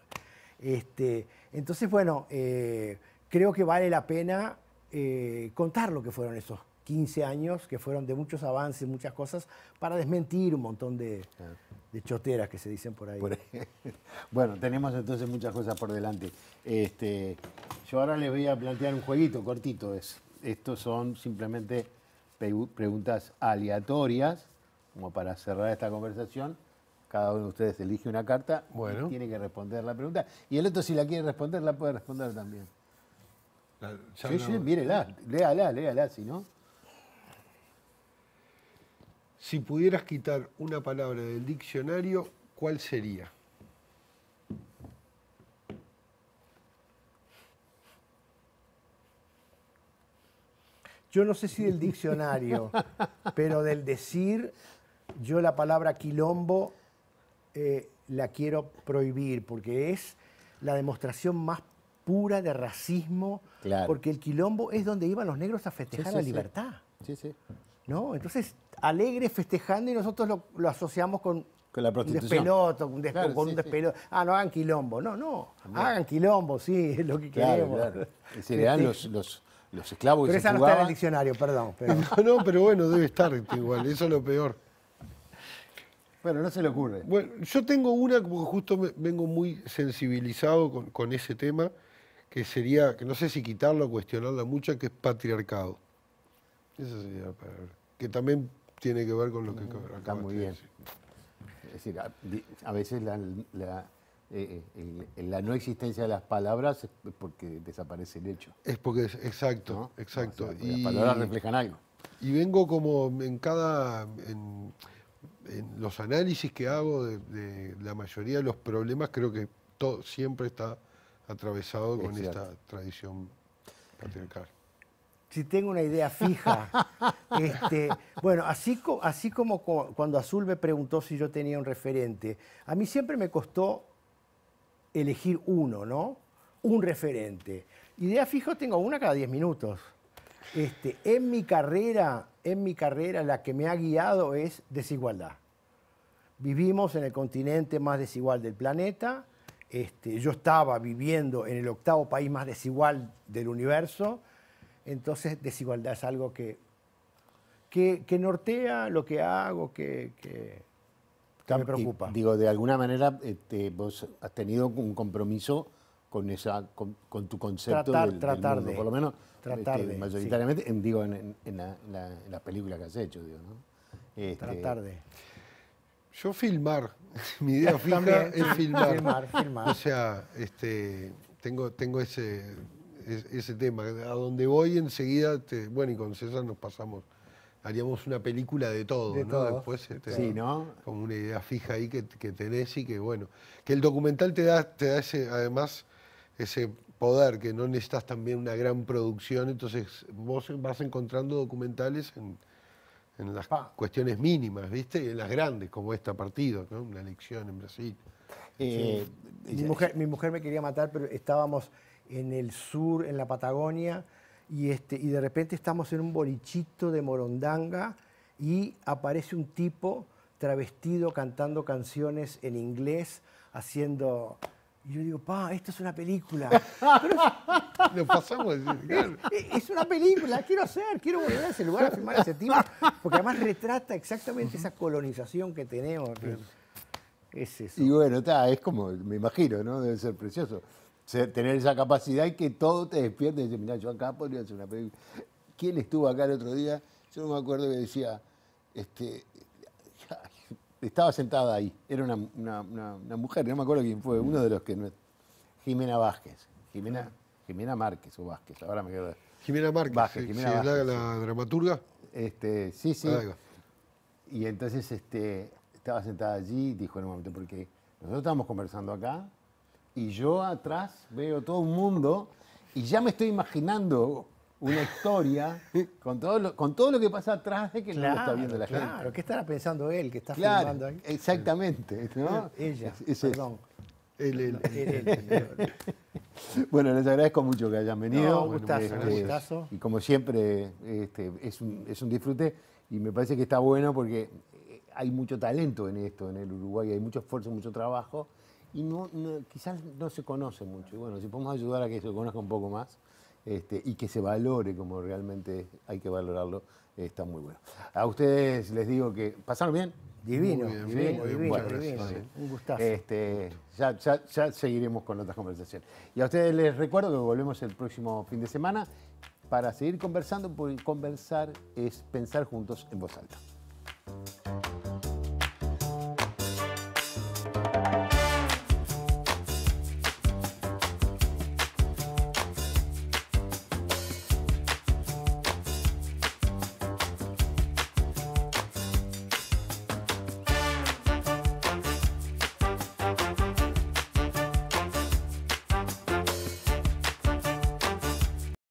Este, entonces, bueno, eh, creo que vale la pena eh, contar lo que fueron esos 15 años, que fueron de muchos avances, muchas cosas, para desmentir un montón de, de choteras que se dicen por ahí. Bueno, tenemos entonces muchas cosas por delante. Este, yo ahora les voy a plantear un jueguito cortito. Es, estos son simplemente preguntas aleatorias, como para cerrar esta conversación. Cada uno de ustedes elige una carta y tiene que responder la pregunta. Y el otro, si la quiere responder, la puede responder también. sí, sí, mírela, léala, léala, si no. Si pudieras quitar una palabra del diccionario, ¿cuál sería? yo no sé si del diccionario, pero del decir, yo la palabra quilombo eh, la quiero prohibir, porque es la demostración más pura de racismo, porque el quilombo es donde iban los negros a festejar la libertad. Sí, sí. ¿No? Entonces, alegre festejando y nosotros lo, asociamos con, la Un despeloto, con un despeloto. Ah, no hagan quilombo. No, no, hagan quilombo, sí, es lo que queremos. Y se este, los los esclavos pero que esa Pero jugaban... no está en el diccionario, perdón. No, no, pero bueno, debe estar igual, eso es lo peor. Bueno, no se le ocurre. Bueno, yo tengo una, porque justo vengo muy sensibilizado con, ese tema, que sería, que no sé si quitarla o cuestionarla mucho, que es patriarcado. Esa sería la palabra. Que también tiene que ver con lo que mm, acá muy bien. Es decir, a, veces la eh, eh, la no existencia de las palabras es porque desaparece el hecho. Es porque, exacto, exacto. las palabras reflejan algo. Y vengo como en cada, en, los análisis que hago de, la mayoría de los problemas, creo que todo, siempre está atravesado con esta tradición patriarcal si tengo una idea fija. Este, bueno, así, así como cuando Azul me preguntó si yo tenía un referente, a mí siempre me costó elegir uno, ¿no? Un referente. Idea fijo tengo una cada diez minutos. Este, en mi carrera, en mi carrera la que me ha guiado es desigualdad. Vivimos en el continente más desigual del planeta. Este, yo estaba viviendo en el octavo país más desigual del universo. Entonces, desigualdad es algo que, que, que nortea lo que hago, que, que preocupa. digo, de alguna manera este, vos has tenido un compromiso con esa con, tu concepto tratar, del, tratar por lo menos tratar este, mayoritariamente, en, digo, en, las películas que has hecho, digo, ¿no? Este, tratar de. Yo filmar, mi idea fija es filmar. O sea, este, tengo, tengo ese, ese, tema, a donde voy enseguida, bueno, y con César nos pasamos haríamos una película de todo, ¿no? Después este, sí, ¿no? como una idea fija ahí que, tenés y que bueno. Que el documental te da, te da ese, además, ese poder, que no necesitas también una gran producción, entonces vos vas encontrando documentales en, las cuestiones mínimas, ¿viste? Y en las grandes, como esta partido, ¿no? Una elección en Brasil. Eh, mi, mujer, mi mujer me quería matar, pero estábamos en el sur, en la Patagonia, y, este, y de repente estamos en un borichito de Morondanga y aparece un tipo travestido cantando canciones en inglés, haciendo... Y yo digo, pa, esto es una película. pasamos. Es, una película, quiero hacer, quiero volver a ese lugar a filmar ese tipo, porque además retrata exactamente esa colonización que tenemos. Y bueno, está, es como, me imagino, ¿no? Debe ser precioso tener esa capacidad y que todo te despierte y dice, mira, yo acá podría hacer una película. ¿Quién estuvo acá el otro día? Yo no me acuerdo que decía, este, estaba sentada ahí, era una, una, mujer, no me acuerdo quién fue, uno de los que no Jimena Vázquez, Jimena, Jimena Márquez o Vázquez, ahora me quedo. Jimena Márquez, La, dramaturga. Este, sí, sí. y entonces este, estaba sentada allí y dijo en un momento, porque nosotros estábamos conversando acá y yo atrás veo todo un mundo y ya me estoy imaginando una historia con todo lo, con todo lo que pasa atrás de que no está viendo la gente. Claro, ¿qué estará pensando él que está ahí? Exactamente, Ella, perdón. Él, bueno, les agradezco mucho que hayan venido. gustazo, este, gustazo. Y como siempre, este, es, un, es un disfrute y me parece que está bueno porque hay mucho talento en esto, en el Uruguay, hay mucho esfuerzo, mucho trabajo y no, quizás no se conoce mucho. Y bueno, si podemos ayudar a que se conozca un poco más este, y que se valore como realmente hay que valorarlo, está muy bueno. A ustedes les digo que pasaron bien. Divino, divino, divino, bueno, Un gustazo. Este, ya, ya seguiremos con otras conversaciones. Y a ustedes les recuerdo que volvemos el próximo fin de semana para seguir conversando, porque conversar es pensar juntos en voz alta.